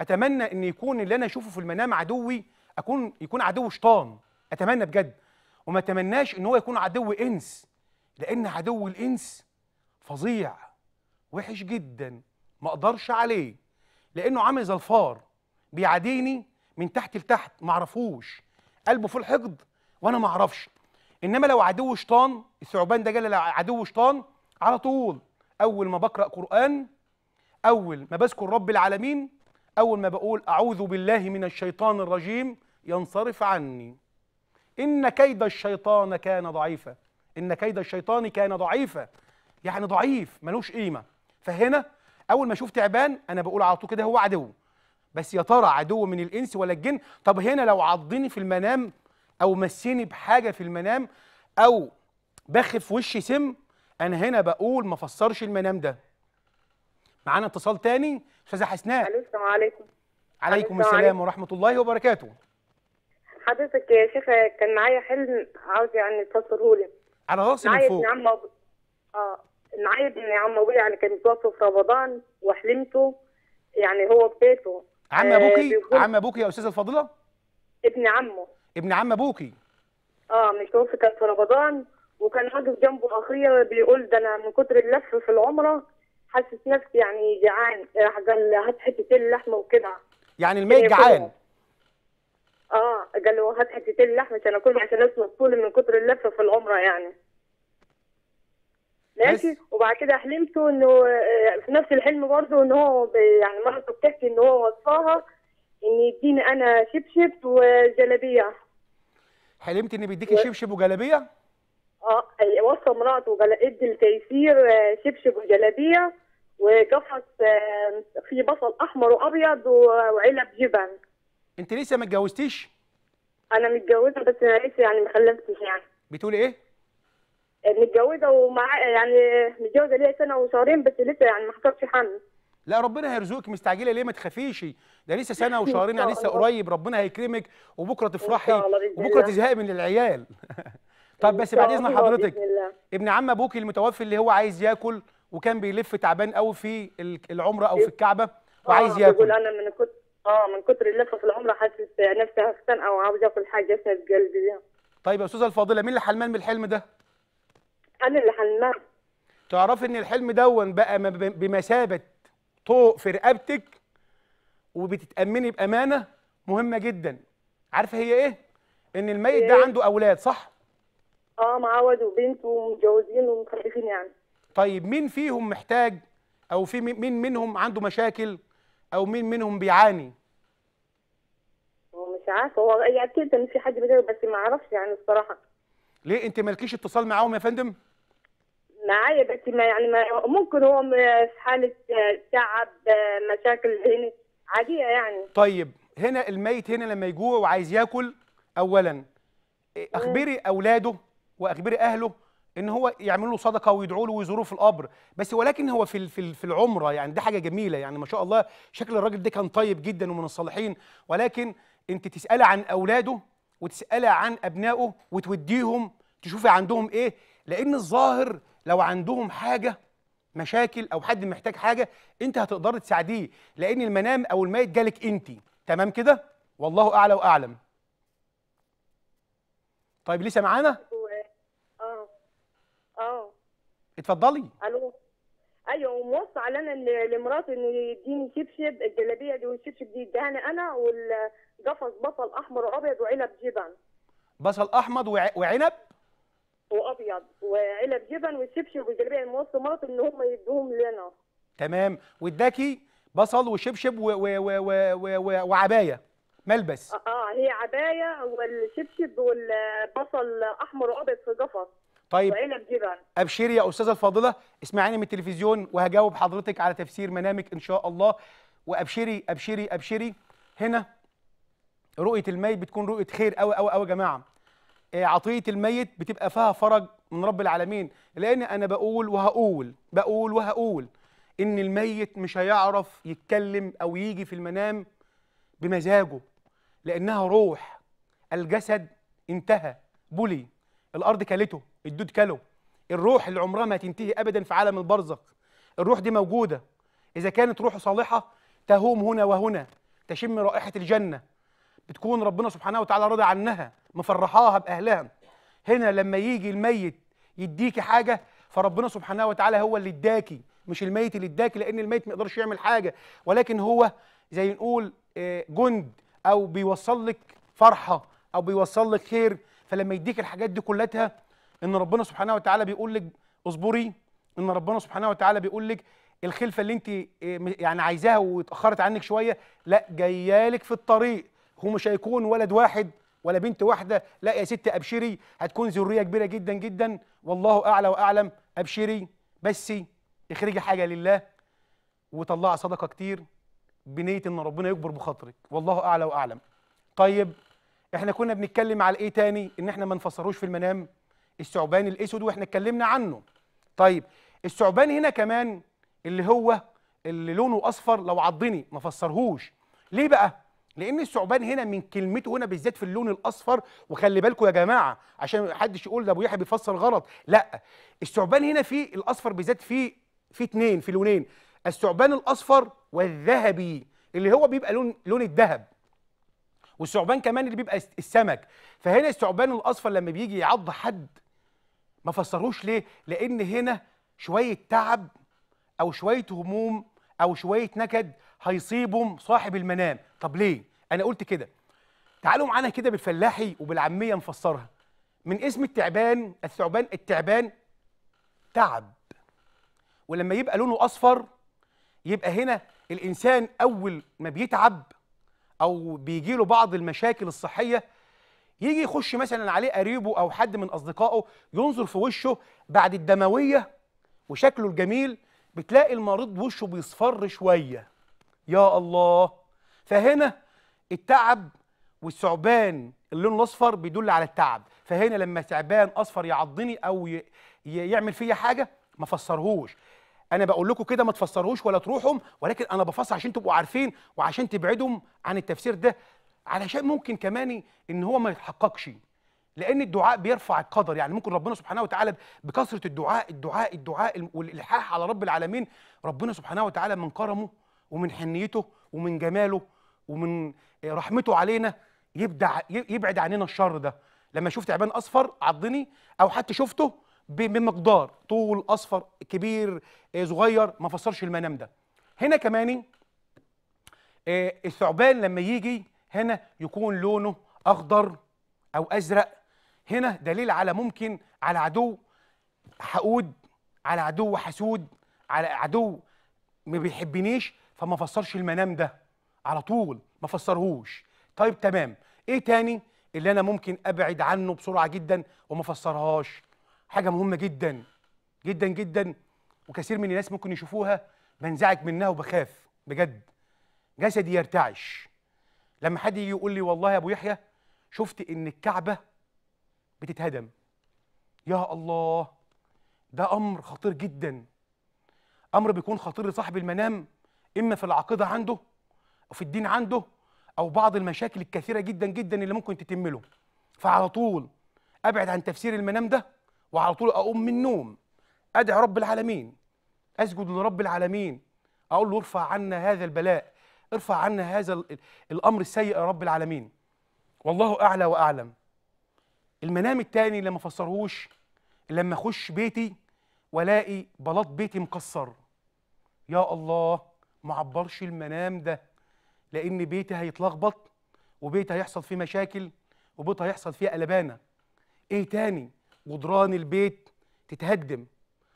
اتمنى ان يكون اللي انا اشوفه في المنام عدوي اكون يكون عدو شيطان اتمنى بجد وما اتمناش ان هو يكون عدو انس لأن عدو الإنس فظيع وحش جدا ما أقدرش عليه لأنه عامل زي الفار بيعاديني من تحت لتحت ما اعرفوش قلبه في الحقد وأنا ما اعرفش إنما لو عدو شيطان الثعبان ده جالي عدو شيطان على طول أول ما بقرأ قرآن أول ما بذكر رب العالمين أول ما بقول أعوذ بالله من الشيطان الرجيم ينصرف عني إن كيد الشيطان كان ضعيفا ان كيد الشيطان كان ضعيفا يعني ضعيف ملوش قيمه فهنا اول ما اشوف تعبان انا بقول على طول كده هو عدو بس يا ترى عدو من الانس ولا الجن طب هنا لو عضني في المنام او مسني بحاجه في المنام او بخف وشي سم انا هنا بقول ما فسرش المنام ده معانا اتصال تاني استاذه حسناء السلام عليكم عليكم السلام ورحمه الله وبركاته حضرتك يا شيخه كان معايا حلم عاوز يعني تفسره لي على راسي من فوق نعم موجود. اه نعيد ان عم ابويا يعني كان متوفي في رمضان وحلمته يعني هو في بيته عم آه، ابوكي آه عم ابوكي يا استاذه الفاضله ابن عمه ابن عم ابوكي اه متوفي كان في رمضان وكان واقف جنبه اخويا بيقول ده انا من كتر اللف في العمره حاسس نفسي يعني جعان آه، قال هات حتتين لحمه وكده يعني الميت إيه، جعان اه قال له هات حتتين لحمه عشان اكل عشان اسلق طولي من كتر اللفه في العمره يعني ماشي وبعد كده حلمته انه آه، في نفس الحلم برضه ان هو يعني مرته بتحكي ان هو وصاها ان يديني انا شبشب وجلابيه حلمت ان بيديكي شبشب وجلابيه؟ اه وصى مراته ادي لتيسير آه، شبشب وجلابيه وقفص آه، في بصل احمر وابيض وعلب جبن انت لسه ما اتجوزتيش انا متجوزه بس انا لسه يعني ما خلفتش يعني بتقولي ايه متجوزه ومع يعني متجوزه ليا سنه وشهرين بس لسه يعني ما حصلش حمل لا ربنا هيرزقك مستعجله ليه ما تخافيش ده لسه سنه وشهرين يعني لسه قريب ربنا هيكرمك وبكره تفرحي وبكره تزهقي من العيال طب بس بعد اذن حضرتك ابن عم ابوك المتوفي اللي هو عايز ياكل وكان بيلف تعبان قوي في العمره او في إيه؟ الكعبه آه، وعايز ياكل انا من كنت اه من كتر اللفه في العمره حاسس نفسي او وعاوز اكل حاجه اسند قلبي بيها يعني. طيب يا استاذه الفاضله مين اللي حلمان بالحلم ده؟ انا اللي حلمان تعرفي ان الحلم دون بقى بمثابه طوق في رقبتك وبتتامني بامانه مهمه جدا عارفه هي ايه؟ ان الميت ده إيه؟ عنده اولاد صح؟ اه معوض وبنت ومتجوزين ومخلفين يعني طيب مين فيهم محتاج او في مين منهم عنده مشاكل او مين منهم بيعاني مش عارفه هو يعني اكيد ان في حد بيجاوب بس ما اعرفش يعني الصراحه ليه انت مالكيش اتصال معاهم يا فندم؟ معايا بس ما يعني ما ممكن هو في حاله تعب مشاكل هنا عاديه يعني طيب هنا الميت هنا لما يجوع وعايز ياكل اولا اخبري اولاده واخبري اهله ان هو يعملوا له صدقه ويدعوا له ويزوروه في القبر بس ولكن هو في في العمره يعني ده حاجه جميله يعني ما شاء الله شكل الراجل ده كان طيب جدا ومن الصالحين ولكن انت تسالي عن اولاده وتسالي عن ابنائه وتوديهم تشوفي عندهم ايه لان الظاهر لو عندهم حاجه مشاكل او حد محتاج حاجه انت هتقدر تساعديه لان المنام او الميت جالك انت تمام كده والله اعلى واعلم طيب لسه معانا اه اه اتفضلي الو ايوه وموصى علينا لمراته انه يديني شبشب الجلابيه دي والشبشب دي ادهاني انا والقفص بصل احمر وابيض وعلب جبن بصل احمر وعنب وابيض وعلب جبن والشبشب والجلابيه موصى مراته ان هم يدوهم لنا تمام واداكي بصل وشبشب و و و و و وعبايه ملبس اه, آه، هي عبايه والشبشب والبصل احمر وابيض في قفص طيب ابشري يا استاذه الفاضله اسمعيني من التلفزيون وهجاوب حضرتك على تفسير منامك ان شاء الله وابشري ابشري ابشري هنا رؤيه الميت بتكون رؤيه خير قوي قوي قوي يا جماعه آه، عطيه الميت بتبقى فيها فرج من رب العالمين لان انا بقول وهقول بقول وهقول ان الميت مش هيعرف يتكلم او يجي في المنام بمزاجه لانها روح الجسد انتهى بلي الارض كلته الدود كلو الروح اللي عمرها ما هتنتهي ابدا في عالم البرزخ الروح دي موجوده اذا كانت روح صالحه تهوم هنا وهنا تشم رائحه الجنه بتكون ربنا سبحانه وتعالى راضي عنها مفرحاها باهلها هنا لما يجي الميت يديكي حاجه فربنا سبحانه وتعالى هو اللي اداكي مش الميت اللي اداكي لان الميت ما يقدرش يعمل حاجه ولكن هو زي نقول آه، جند او بيوصل لك فرحه او بيوصل لك خير فلما يديك الحاجات دي كلها ان ربنا سبحانه وتعالى بيقول لك اصبري ان ربنا سبحانه وتعالى بيقول لك الخلفه اللي انت إيه، يعني عايزاها واتاخرت عنك شويه لا جايالك في الطريق هو مش هيكون ولد واحد ولا بنت واحده لا يا ست ابشري هتكون ذريه كبيره جدا جدا والله اعلى واعلم ابشري بس اخرجي حاجه لله وطلعي صدقه كتير بنيه ان ربنا يكبر بخاطرك والله اعلى واعلم طيب احنا كنا بنتكلم على ايه تاني ان احنا ما نفسروش في المنام الثعبان الاسود واحنا اتكلمنا عنه طيب الثعبان هنا كمان اللي هو اللي لونه اصفر لو عضني ما فسرهوش ليه بقى لان الثعبان هنا من كلمته هنا بالذات في اللون الاصفر وخلي بالكم يا جماعه عشان ما حدش يقول ده ابو يحيى بيفسر غلط لا الثعبان هنا فيه الاصفر بالذات فيه في اتنين في لونين الثعبان الاصفر والذهبي اللي هو بيبقى لون لون الذهب والثعبان كمان اللي بيبقى السمك فهنا الثعبان الاصفر لما بيجي يعض حد ما فسروش ليه لان هنا شويه تعب او شويه هموم او شويه نكد هيصيبهم صاحب المنام طب ليه انا قلت كده تعالوا معانا كده بالفلاحي وبالعاميه نفسرها من اسم التعبان الثعبان التعبان تعب ولما يبقى لونه اصفر يبقى هنا الانسان اول ما بيتعب او بيجيله بعض المشاكل الصحيه يجي يخش مثلا عليه قريبه او حد من اصدقائه ينظر في وشه بعد الدمويه وشكله الجميل بتلاقي المريض وشه بيصفر شويه يا الله فهنا التعب والثعبان اللون الاصفر بيدل على التعب فهنا لما ثعبان اصفر يعضني او يعمل فيا حاجه ما فسرهوش انا بقول لكم كده ما تفسرهوش ولا تروحهم ولكن انا بفسر عشان تبقوا عارفين وعشان تبعدهم عن التفسير ده علشان ممكن كمان ان هو ما يتحققش لان الدعاء بيرفع القدر يعني ممكن ربنا سبحانه وتعالى بكثره الدعاء الدعاء الدعاء والالحاح على رب العالمين ربنا سبحانه وتعالى من كرمه ومن حنيته ومن جماله ومن رحمته علينا يبدع يبعد عننا الشر ده لما شفت تعبان اصفر عضني او حتى شفته بمقدار طول اصفر كبير آه، صغير ما فسرش المنام ده هنا كمان آه، الثعبان لما يجي هنا يكون لونه اخضر او ازرق هنا دليل على ممكن على عدو حقود على عدو حسود على عدو ما بيحبنيش فما فسرش المنام ده على طول ما فسرهوش طيب تمام ايه تاني اللي انا ممكن ابعد عنه بسرعه جدا وما فسرهاش حاجه مهمه جدا جدا جدا وكثير من الناس ممكن يشوفوها بنزعج منها وبخاف بجد جسدي يرتعش لما حد يجي يقول لي والله يا ابو يحيى شفت ان الكعبه بتتهدم يا الله ده امر خطير جدا امر بيكون خطير لصاحب المنام اما في العقيده عنده او في الدين عنده او بعض المشاكل الكثيره جدا جدا اللي ممكن تتم له فعلى طول ابعد عن تفسير المنام ده وعلى طول اقوم من النوم ادعي رب العالمين اسجد لرب العالمين اقول له ارفع عنا هذا البلاء ارفع عنا هذا الامر السيء يا رب العالمين والله اعلى واعلم المنام التاني اللي ما فسرهوش لما اخش بيتي والاقي بلاط بيتي مكسر يا الله ما عبرش المنام ده لان بيتي هيتلخبط وبيتي هيحصل فيه مشاكل وبيتي هيحصل فيه قلبانه ايه تاني جدران البيت تتهدم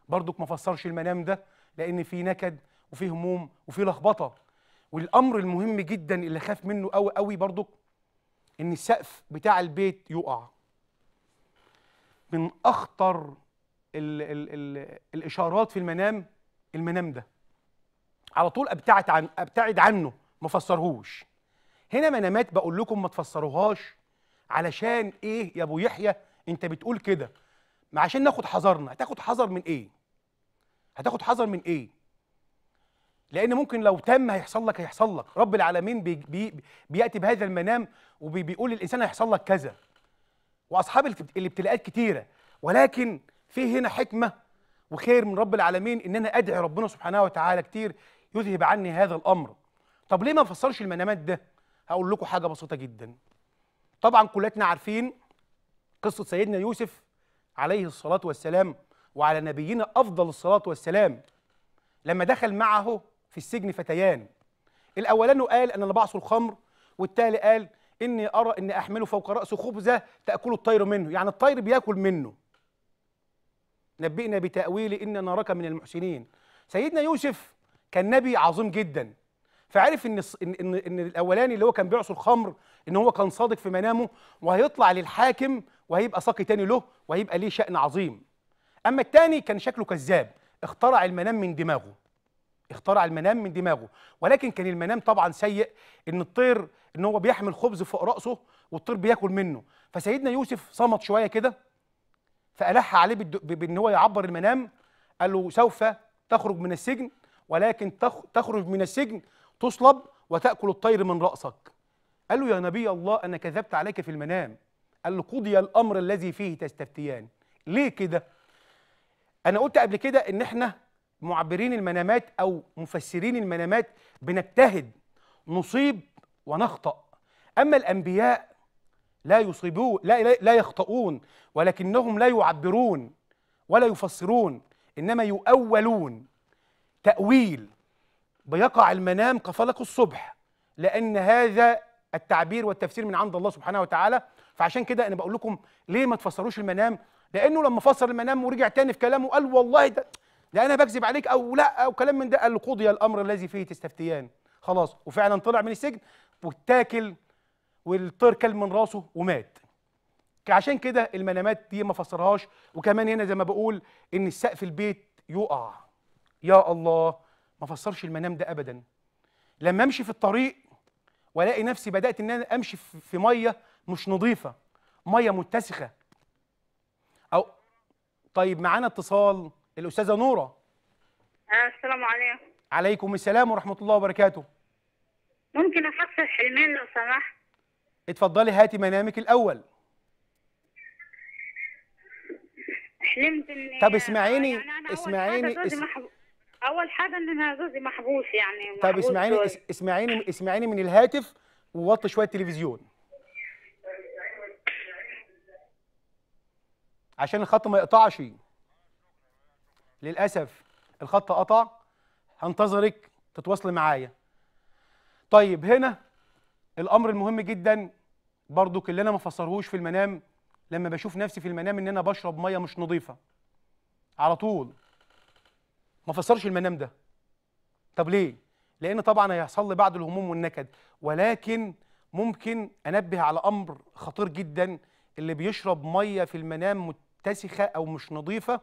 برضك ما فسرش المنام ده لان في نكد وفي هموم وفي لخبطه والامر المهم جدا اللي خاف منه قوي قوي برضك ان السقف بتاع البيت يقع من اخطر الـ الـ الـ الاشارات في المنام المنام ده على طول ابتعد عن ابتعد عنه ما فسرهوش هنا منامات بقول لكم ما تفسروهاش علشان ايه يا ابو يحيى انت بتقول كده ما عشان ناخد حذرنا هتاخد حذر من ايه هتاخد حذر من ايه لان ممكن لو تم هيحصل لك هيحصل لك رب العالمين بي بي بياتي بهذا المنام وبيقول للانسان هيحصل لك كذا واصحاب الابتلاءات كتيره ولكن في هنا حكمه وخير من رب العالمين ان انا ادعي ربنا سبحانه وتعالى كتير يذهب عني هذا الامر طب ليه ما فسرش المنامات ده هقول لكم حاجه بسيطه جدا طبعا كلنا عارفين قصه سيدنا يوسف عليه الصلاه والسلام وعلى نبينا افضل الصلاه والسلام لما دخل معه في السجن فتيان الأولان قال أن أنا بعصر الخمر والتالي قال إني أرى أن أحمله فوق رأسه خبزة تأكل الطير منه يعني الطير بياكل منه نبئنا بتأويل إن نراك من المحسنين سيدنا يوسف كان نبي عظيم جدا فعرف ان ان ان الاولاني اللي هو كان بيعصر الخمر ان هو كان صادق في منامه وهيطلع للحاكم وهيبقى ساقي تاني له وهيبقى ليه شأن عظيم اما التاني كان شكله كذاب اخترع المنام من دماغه اخترع المنام من دماغه ولكن كان المنام طبعا سيء ان الطير ان هو بيحمل خبز فوق راسه والطير بياكل منه فسيدنا يوسف صمت شويه كده فالح عليه بان هو يعبر المنام قال له سوف تخرج من السجن ولكن تخرج من السجن تصلب وتاكل الطير من راسك قال له يا نبي الله انا كذبت عليك في المنام قال له قضي الامر الذي فيه تستفتيان ليه كده انا قلت قبل كده ان احنا معبرين المنامات أو مفسرين المنامات بنجتهد نصيب ونخطأ أما الأنبياء لا يصيبون لا, لا, لا يخطئون ولكنهم لا يعبرون ولا يفسرون إنما يؤولون تأويل بيقع المنام كفلق الصبح لأن هذا التعبير والتفسير من عند الله سبحانه وتعالى فعشان كده أنا بقول لكم ليه ما تفسروش المنام لأنه لما فسر المنام ورجع تاني في كلامه قال والله ده لا انا بكذب عليك او لا او كلام من ده قال قضي الامر الذي فيه تستفتيان خلاص وفعلا طلع من السجن واتاكل والطير كل من راسه ومات عشان كده المنامات دي ما فسرهاش وكمان هنا زي ما بقول ان السقف البيت يقع يا الله ما فسرش المنام ده ابدا لما امشي في الطريق والاقي نفسي بدات ان انا امشي في ميه مش نظيفه ميه متسخه او طيب معانا اتصال الاستاذه نوره آه، السلام عليكم عليكم السلام ورحمه الله وبركاته ممكن افصل حلمين لو سمحت اتفضلي هاتي منامك الاول حلمت ان طب اسمعيني يعني اسمعيني أول حاجة, اول حاجه ان انا جوزي محبوس يعني محبوس طب اسمعيني دول. اسمعيني اسمعيني من الهاتف ووطي شويه التلفزيون عشان الخط ما يقطعش للاسف الخط قطع هنتظرك تتواصلي معايا طيب هنا الامر المهم جدا برضو كلنا ما فسرهوش في المنام لما بشوف نفسي في المنام ان انا بشرب ميه مش نظيفه على طول ما فسرش المنام ده طب ليه لان طبعا هيحصل لي بعض الهموم والنكد ولكن ممكن انبه على امر خطير جدا اللي بيشرب ميه في المنام متسخه او مش نظيفه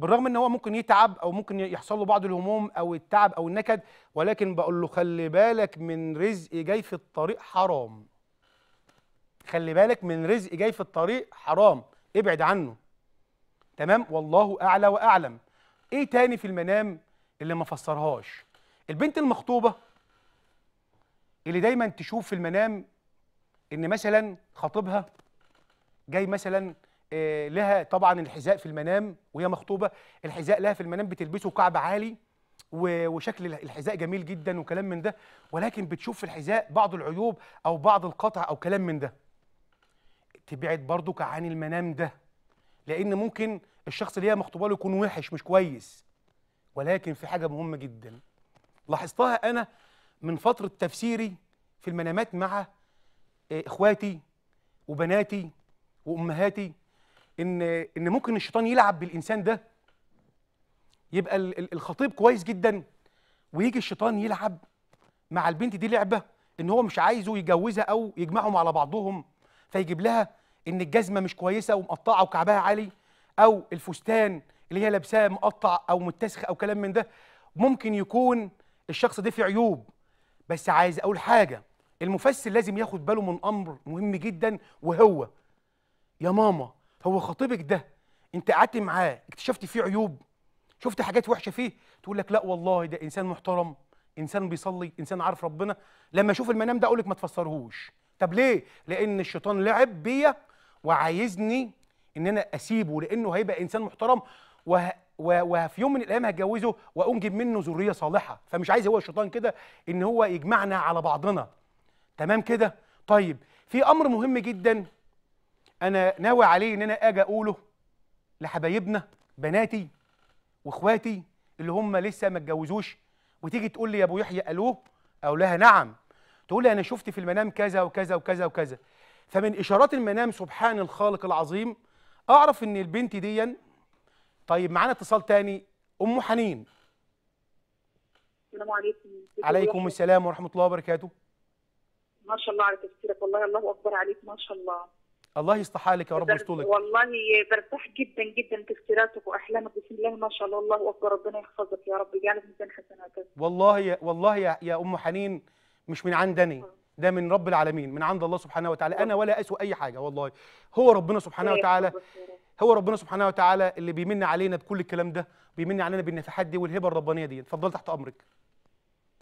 بالرغم ان هو ممكن يتعب او ممكن يحصل له بعض الهموم او التعب او النكد ولكن بقول له خلي بالك من رزق جاي في الطريق حرام خلي بالك من رزق جاي في الطريق حرام ابعد عنه تمام والله اعلى واعلم ايه تاني في المنام اللي ما فسرهاش البنت المخطوبه اللي دايما تشوف في المنام ان مثلا خطيبها جاي مثلا آه، لها طبعا الحذاء في المنام وهي مخطوبه الحذاء لها في المنام بتلبسه كعب عالي وشكل الحذاء جميل جدا وكلام من ده ولكن بتشوف في الحذاء بعض العيوب او بعض القطع او كلام من ده تبعد برضك عن المنام ده لان ممكن الشخص اللي هي مخطوبه له يكون وحش مش كويس ولكن في حاجه مهمه جدا لاحظتها انا من فتره تفسيري في المنامات مع آه، اخواتي وبناتي وامهاتي ان ان ممكن الشيطان يلعب بالانسان ده يبقى الخطيب كويس جدا ويجي الشيطان يلعب مع البنت دي لعبه ان هو مش عايزه يجوزها او يجمعهم على بعضهم فيجيب لها ان الجزمه مش كويسه ومقطعه وكعبها عالي او الفستان اللي هي لابساه مقطع او متسخ او كلام من ده ممكن يكون الشخص ده فيه عيوب بس عايز اقول حاجه المفسر لازم ياخد باله من امر مهم جدا وهو يا ماما هو خطيبك ده انت قعدت معاه اكتشفت فيه عيوب شفت حاجات وحشه فيه تقول لك لا والله ده انسان محترم انسان بيصلي انسان عارف ربنا لما اشوف المنام ده اقول لك ما تفسرهوش طب ليه لان الشيطان لعب بيا وعايزني ان انا اسيبه لانه هيبقى انسان محترم وه... وفي يوم من الايام هتجوزه وانجب منه ذريه صالحه فمش عايز هو الشيطان كده ان هو يجمعنا على بعضنا تمام كده طيب في امر مهم جدا انا ناوي عليه ان انا اجي اقوله لحبايبنا بناتي واخواتي اللي هم لسه ما اتجوزوش وتيجي تقول لي يا ابو يحيى الوه او لها نعم تقول لي انا شفت في المنام كذا وكذا وكذا وكذا فمن اشارات المنام سبحان الخالق العظيم اعرف ان البنت دي طيب معانا اتصال تاني ام حنين السلام عليكم عليكم السلام ورحمه الله وبركاته ما شاء الله على تفكيرك والله الله اكبر عليك ما شاء الله الله يستحالك يا رب ويسطولك والله برتاح جدا جدا في واحلامك بسم الله ما شاء الله الله اكبر ربنا يحفظك يا رب يجعلك ميزان حسناتك والله يا والله يا, يا ام حنين مش من عندني آه. ده من رب العالمين من عند الله سبحانه وتعالى انا آه. ولا اسوء اي حاجه والله هو ربنا سبحانه وتعالى هو ربنا سبحانه وتعالى اللي بيمن علينا بكل الكلام ده بيمن علينا بالنفحات دي والهبه الربانيه دي اتفضل تحت امرك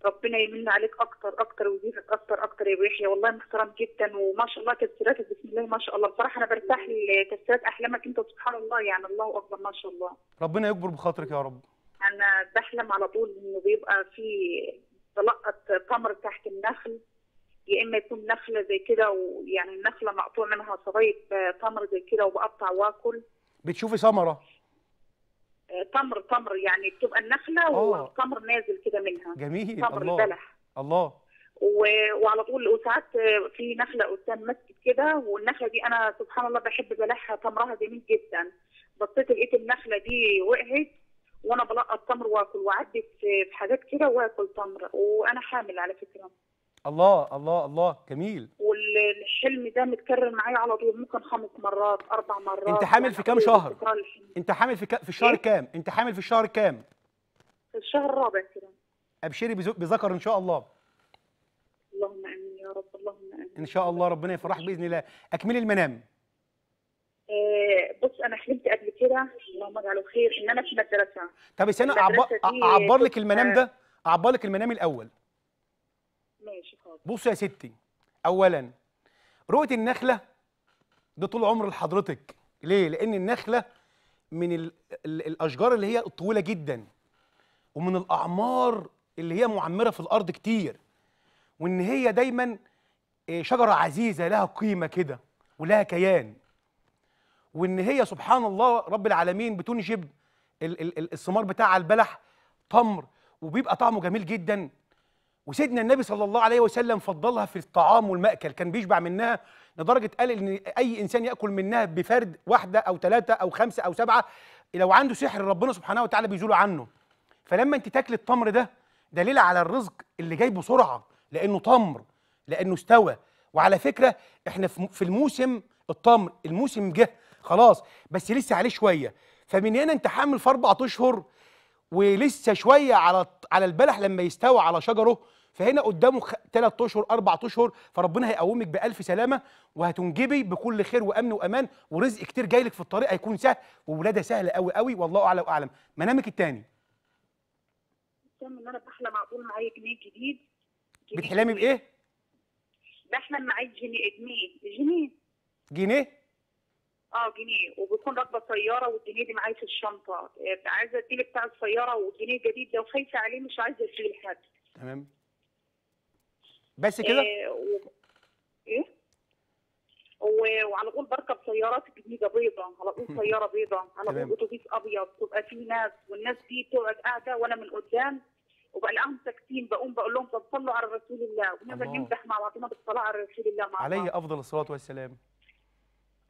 ربنا يمن عليك اكتر اكتر ويزيدك اكتر اكتر يا ابو يحيى والله محترم جدا وما شاء الله تفسيراتك بسم الله ما شاء الله بصراحه انا برتاح لتفسيرات احلامك انت سبحان الله يعني الله اكبر ما شاء الله ربنا يكبر بخاطرك يا رب انا بحلم على طول انه بيبقى في تلقط تمر تحت النخل يا اما يكون نخله زي كده ويعني النخله مقطوع منها صبايب آه، تمر زي كده وبقطع واكل بتشوفي ثمره تمر تمر يعني بتبقى النخله آه. والتمر نازل كده منها جميل تمر الله البلح الله و... وعلى طول وساعات في نخله قدام مسجد كده والنخله دي انا سبحان الله بحب بلحها تمرها جميل جدا بصيت لقيت النخله دي وقعت وانا بلقط تمر واكل وعدت في حاجات كده واكل تمر وانا حامل على فكره الله الله الله جميل والحلم ده متكرر معايا على طول ممكن خمس مرات اربع مرات انت حامل في كام إيه؟ شهر انت حامل في ك... في الشهر إيه؟ كام انت حامل في الشهر كام في الشهر الرابع كده ابشري بذكر ان شاء الله اللهم امين يا رب اللهم امين ان شاء الله ربنا يفرح باذن الله اكملي المنام آه، بص انا حلمت قبل كده اللهم اجعله خير ان انا في مدرسه طب استنى اعبر, أعبر لك المنام ده اعبر لك المنام الاول ماشي حاضر يا ستي اولا رؤيه النخله ده طول عمر لحضرتك ليه لان النخله من الـ الـ الاشجار اللي هي طويله جدا ومن الاعمار اللي هي معمره في الارض كتير وان هي دايما آه، شجره عزيزه لها قيمه كده ولها كيان وان هي سبحان الله رب العالمين بتنجب الثمار بتاعها البلح تمر وبيبقى طعمه جميل جدا وسيدنا النبي صلى الله عليه وسلم فضلها في الطعام والمأكل كان بيشبع منها لدرجة قال إن أي إنسان يأكل منها بفرد واحدة أو ثلاثة أو خمسة أو سبعة لو عنده سحر ربنا سبحانه وتعالى بيزول عنه فلما أنت تاكل التمر ده دليل على الرزق اللي جاي بسرعة لأنه تمر لأنه استوى وعلى فكرة إحنا في الموسم التمر الموسم جه خلاص بس لسه عليه شوية فمن هنا أنت حامل في أربعة أشهر ولسه شوية على على البلح لما يستوى على شجره فهنا قدامه ثلاث اشهر اربع اشهر فربنا هيقومك بالف سلامه وهتنجبي بكل خير وامن وامان ورزق كتير جاي لك في الطريق هيكون سهل وولاده سهله قوي قوي والله اعلى واعلم منامك الثاني ان انا بحلم على طول معايا جنيه جديد بتحلمي بايه؟ بحلم معايا جنيه جنيه جنيه جنيه؟ اه جنيه وبكون راكبه سياره والجنيه دي معايا في الشنطه آه، عايزه اديله بتاع السياره والجنيه الجديد لو خايفه عليه مش عايزه اشيل لحد تمام بس كده آه، و... ايه و... وعلى طول بركب سيارات جديده بيضاء على طول سياره بيضاء على طول اتوبيس ابيض تبقى فيه ناس والناس دي تقعد قاعده وانا من قدام لهم ساكتين بقوم بقول لهم طب صلوا على رسول الله ونبقى نمدح مع بعضنا بالصلاه على رسول الله مع عليه افضل الصلاه والسلام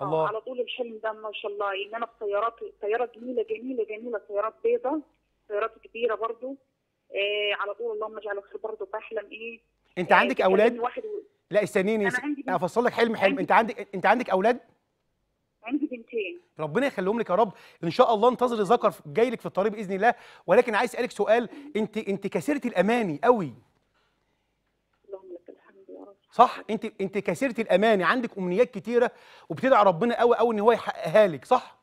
آه، الله على طول الحلم ده ما شاء الله ان انا في سياره جميله جميله جميله سيارات بيضاء سيارات كبيره برضو إيه على طول اللهم اجعل الخير برضه بحلم ايه انت عندك اولاد لا استنيني انا عندي افصل لك حلم حلم انت عندك انت عندك اولاد عندي بنتين ربنا يخليهم لك يا رب ان شاء الله انتظري ذكر جاي لك في الطريق باذن الله ولكن عايز اسالك سؤال انت انت كسرت الاماني قوي صح انت انت كسرتي الاماني عندك امنيات كتيره وبتدعي ربنا قوي قوي ان هو يحققها لك صح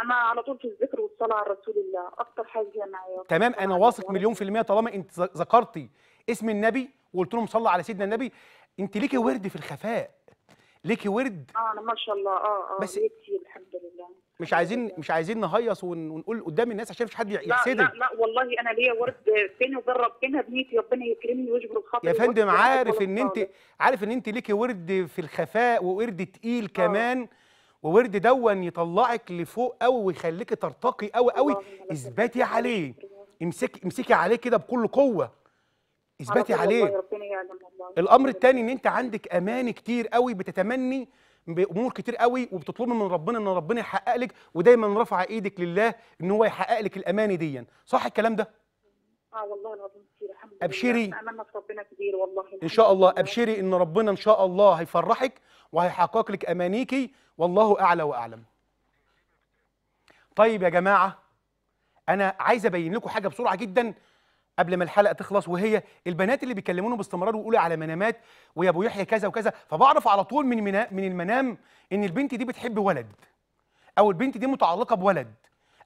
انا على طول في الذكر والصلاه على رسول الله اكتر حاجه معايا تمام انا واثق مليون في الميه طالما انت ذكرتي اسم النبي وقلت لهم صلى على سيدنا النبي انت ليكي ورد في الخفاء ليكي ورد اه ما شاء الله اه اه بس كتير الحمد لله مش عايزين مش عايزين نهيص ونقول قدام الناس عشان مفيش حد يحسدك لا لا لا والله انا ليا ورد فين وبين ربنا بنيتي ربنا يكرمني ويجبر الخاطر يا فندم عارف ان انت عارف ان انت ليكي ورد في الخفاء وورد تقيل اه. كمان آه. وورد دون يطلعك لفوق قوي ويخليكي ترتقي قوي قوي اثبتي عليه امسكي امسكي عليه كده بكل قوه اثبتي عليه الامر الثاني ان انت عندك امان كتير قوي بتتمني بامور كتير قوي وبتطلبي من ربنا ان ربنا يحقق لك ودايما رفع ايدك لله ان هو يحقق لك الاماني ديا صح الكلام ده اه والله العظيم كتير الحمد لله ابشري امانك ربنا كبير والله ان شاء الله ابشري ان ربنا ان شاء الله هيفرحك وهيحقق لك امانيكي والله اعلى واعلم طيب يا جماعه انا عايز ابين لكم حاجه بسرعه جدا قبل ما الحلقه تخلص وهي البنات اللي بيكلمونه باستمرار ويقولوا على منامات ويا ابو يحيى كذا وكذا فبعرف على طول من من المنام ان البنت دي بتحب ولد او البنت دي متعلقه بولد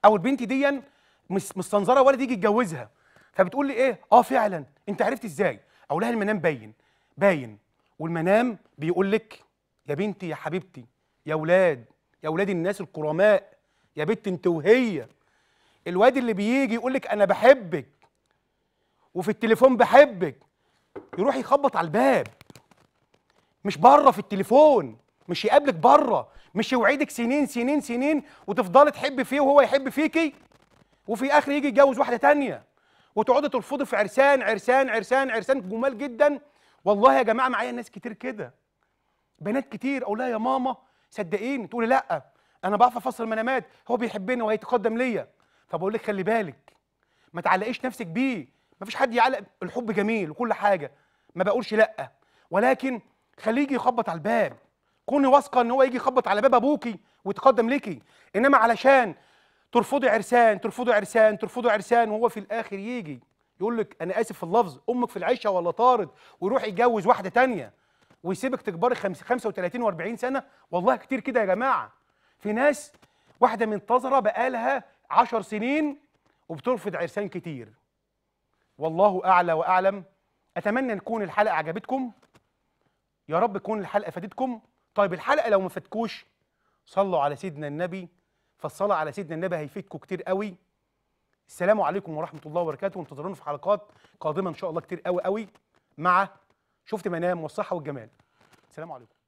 او البنت دي مستنظره ولد يجي يتجوزها فبتقول لي ايه اه فعلا انت عرفت ازاي أو لها المنام باين باين والمنام بيقول لك يا بنتي يا حبيبتي يا ولاد يا ولاد الناس الكرماء يا بنت انت وهي الواد اللي بيجي يقول لك انا بحبك وفي التليفون بحبك يروح يخبط على الباب مش بره في التليفون مش يقابلك بره مش يوعدك سنين سنين سنين وتفضلي تحبي فيه وهو يحب فيكي وفي اخر يجي يتجوز واحده تانية وتقعدي ترفضي في عرسان عرسان عرسان عرسان جمال جدا والله يا جماعه معايا ناس كتير كده بنات كتير اقول لها يا ماما صدقيني تقولي لا انا بعرف افصل منامات هو بيحبني وهيتقدم ليا فبقول لك خلي بالك ما تعلقيش نفسك بيه مفيش حد يعلق الحب جميل وكل حاجه ما بقولش لا ولكن خليه يجي يخبط على الباب كوني واثقه ان هو يجي يخبط على باب ابوكي ويتقدم ليكي انما علشان ترفضي عرسان ترفضي عرسان ترفضي عرسان وهو في الاخر يجي يقول لك انا اسف في اللفظ امك في العشه ولا طارد ويروح يتجوز واحده تانية ويسيبك تكبري 35 و40 سنه والله كتير كده يا جماعه في ناس واحده منتظره بقالها 10 سنين وبترفض عرسان كتير والله اعلى واعلم اتمنى تكون الحلقه عجبتكم يا رب تكون الحلقه فادتكم طيب الحلقه لو ما فاتكوش صلوا على سيدنا النبي فالصلاه على سيدنا النبي هيفيدكم كتير قوي السلام عليكم ورحمه الله وبركاته وانتظرونا في حلقات قادمه ان شاء الله كتير قوي قوي مع شفت منام والصحه والجمال السلام عليكم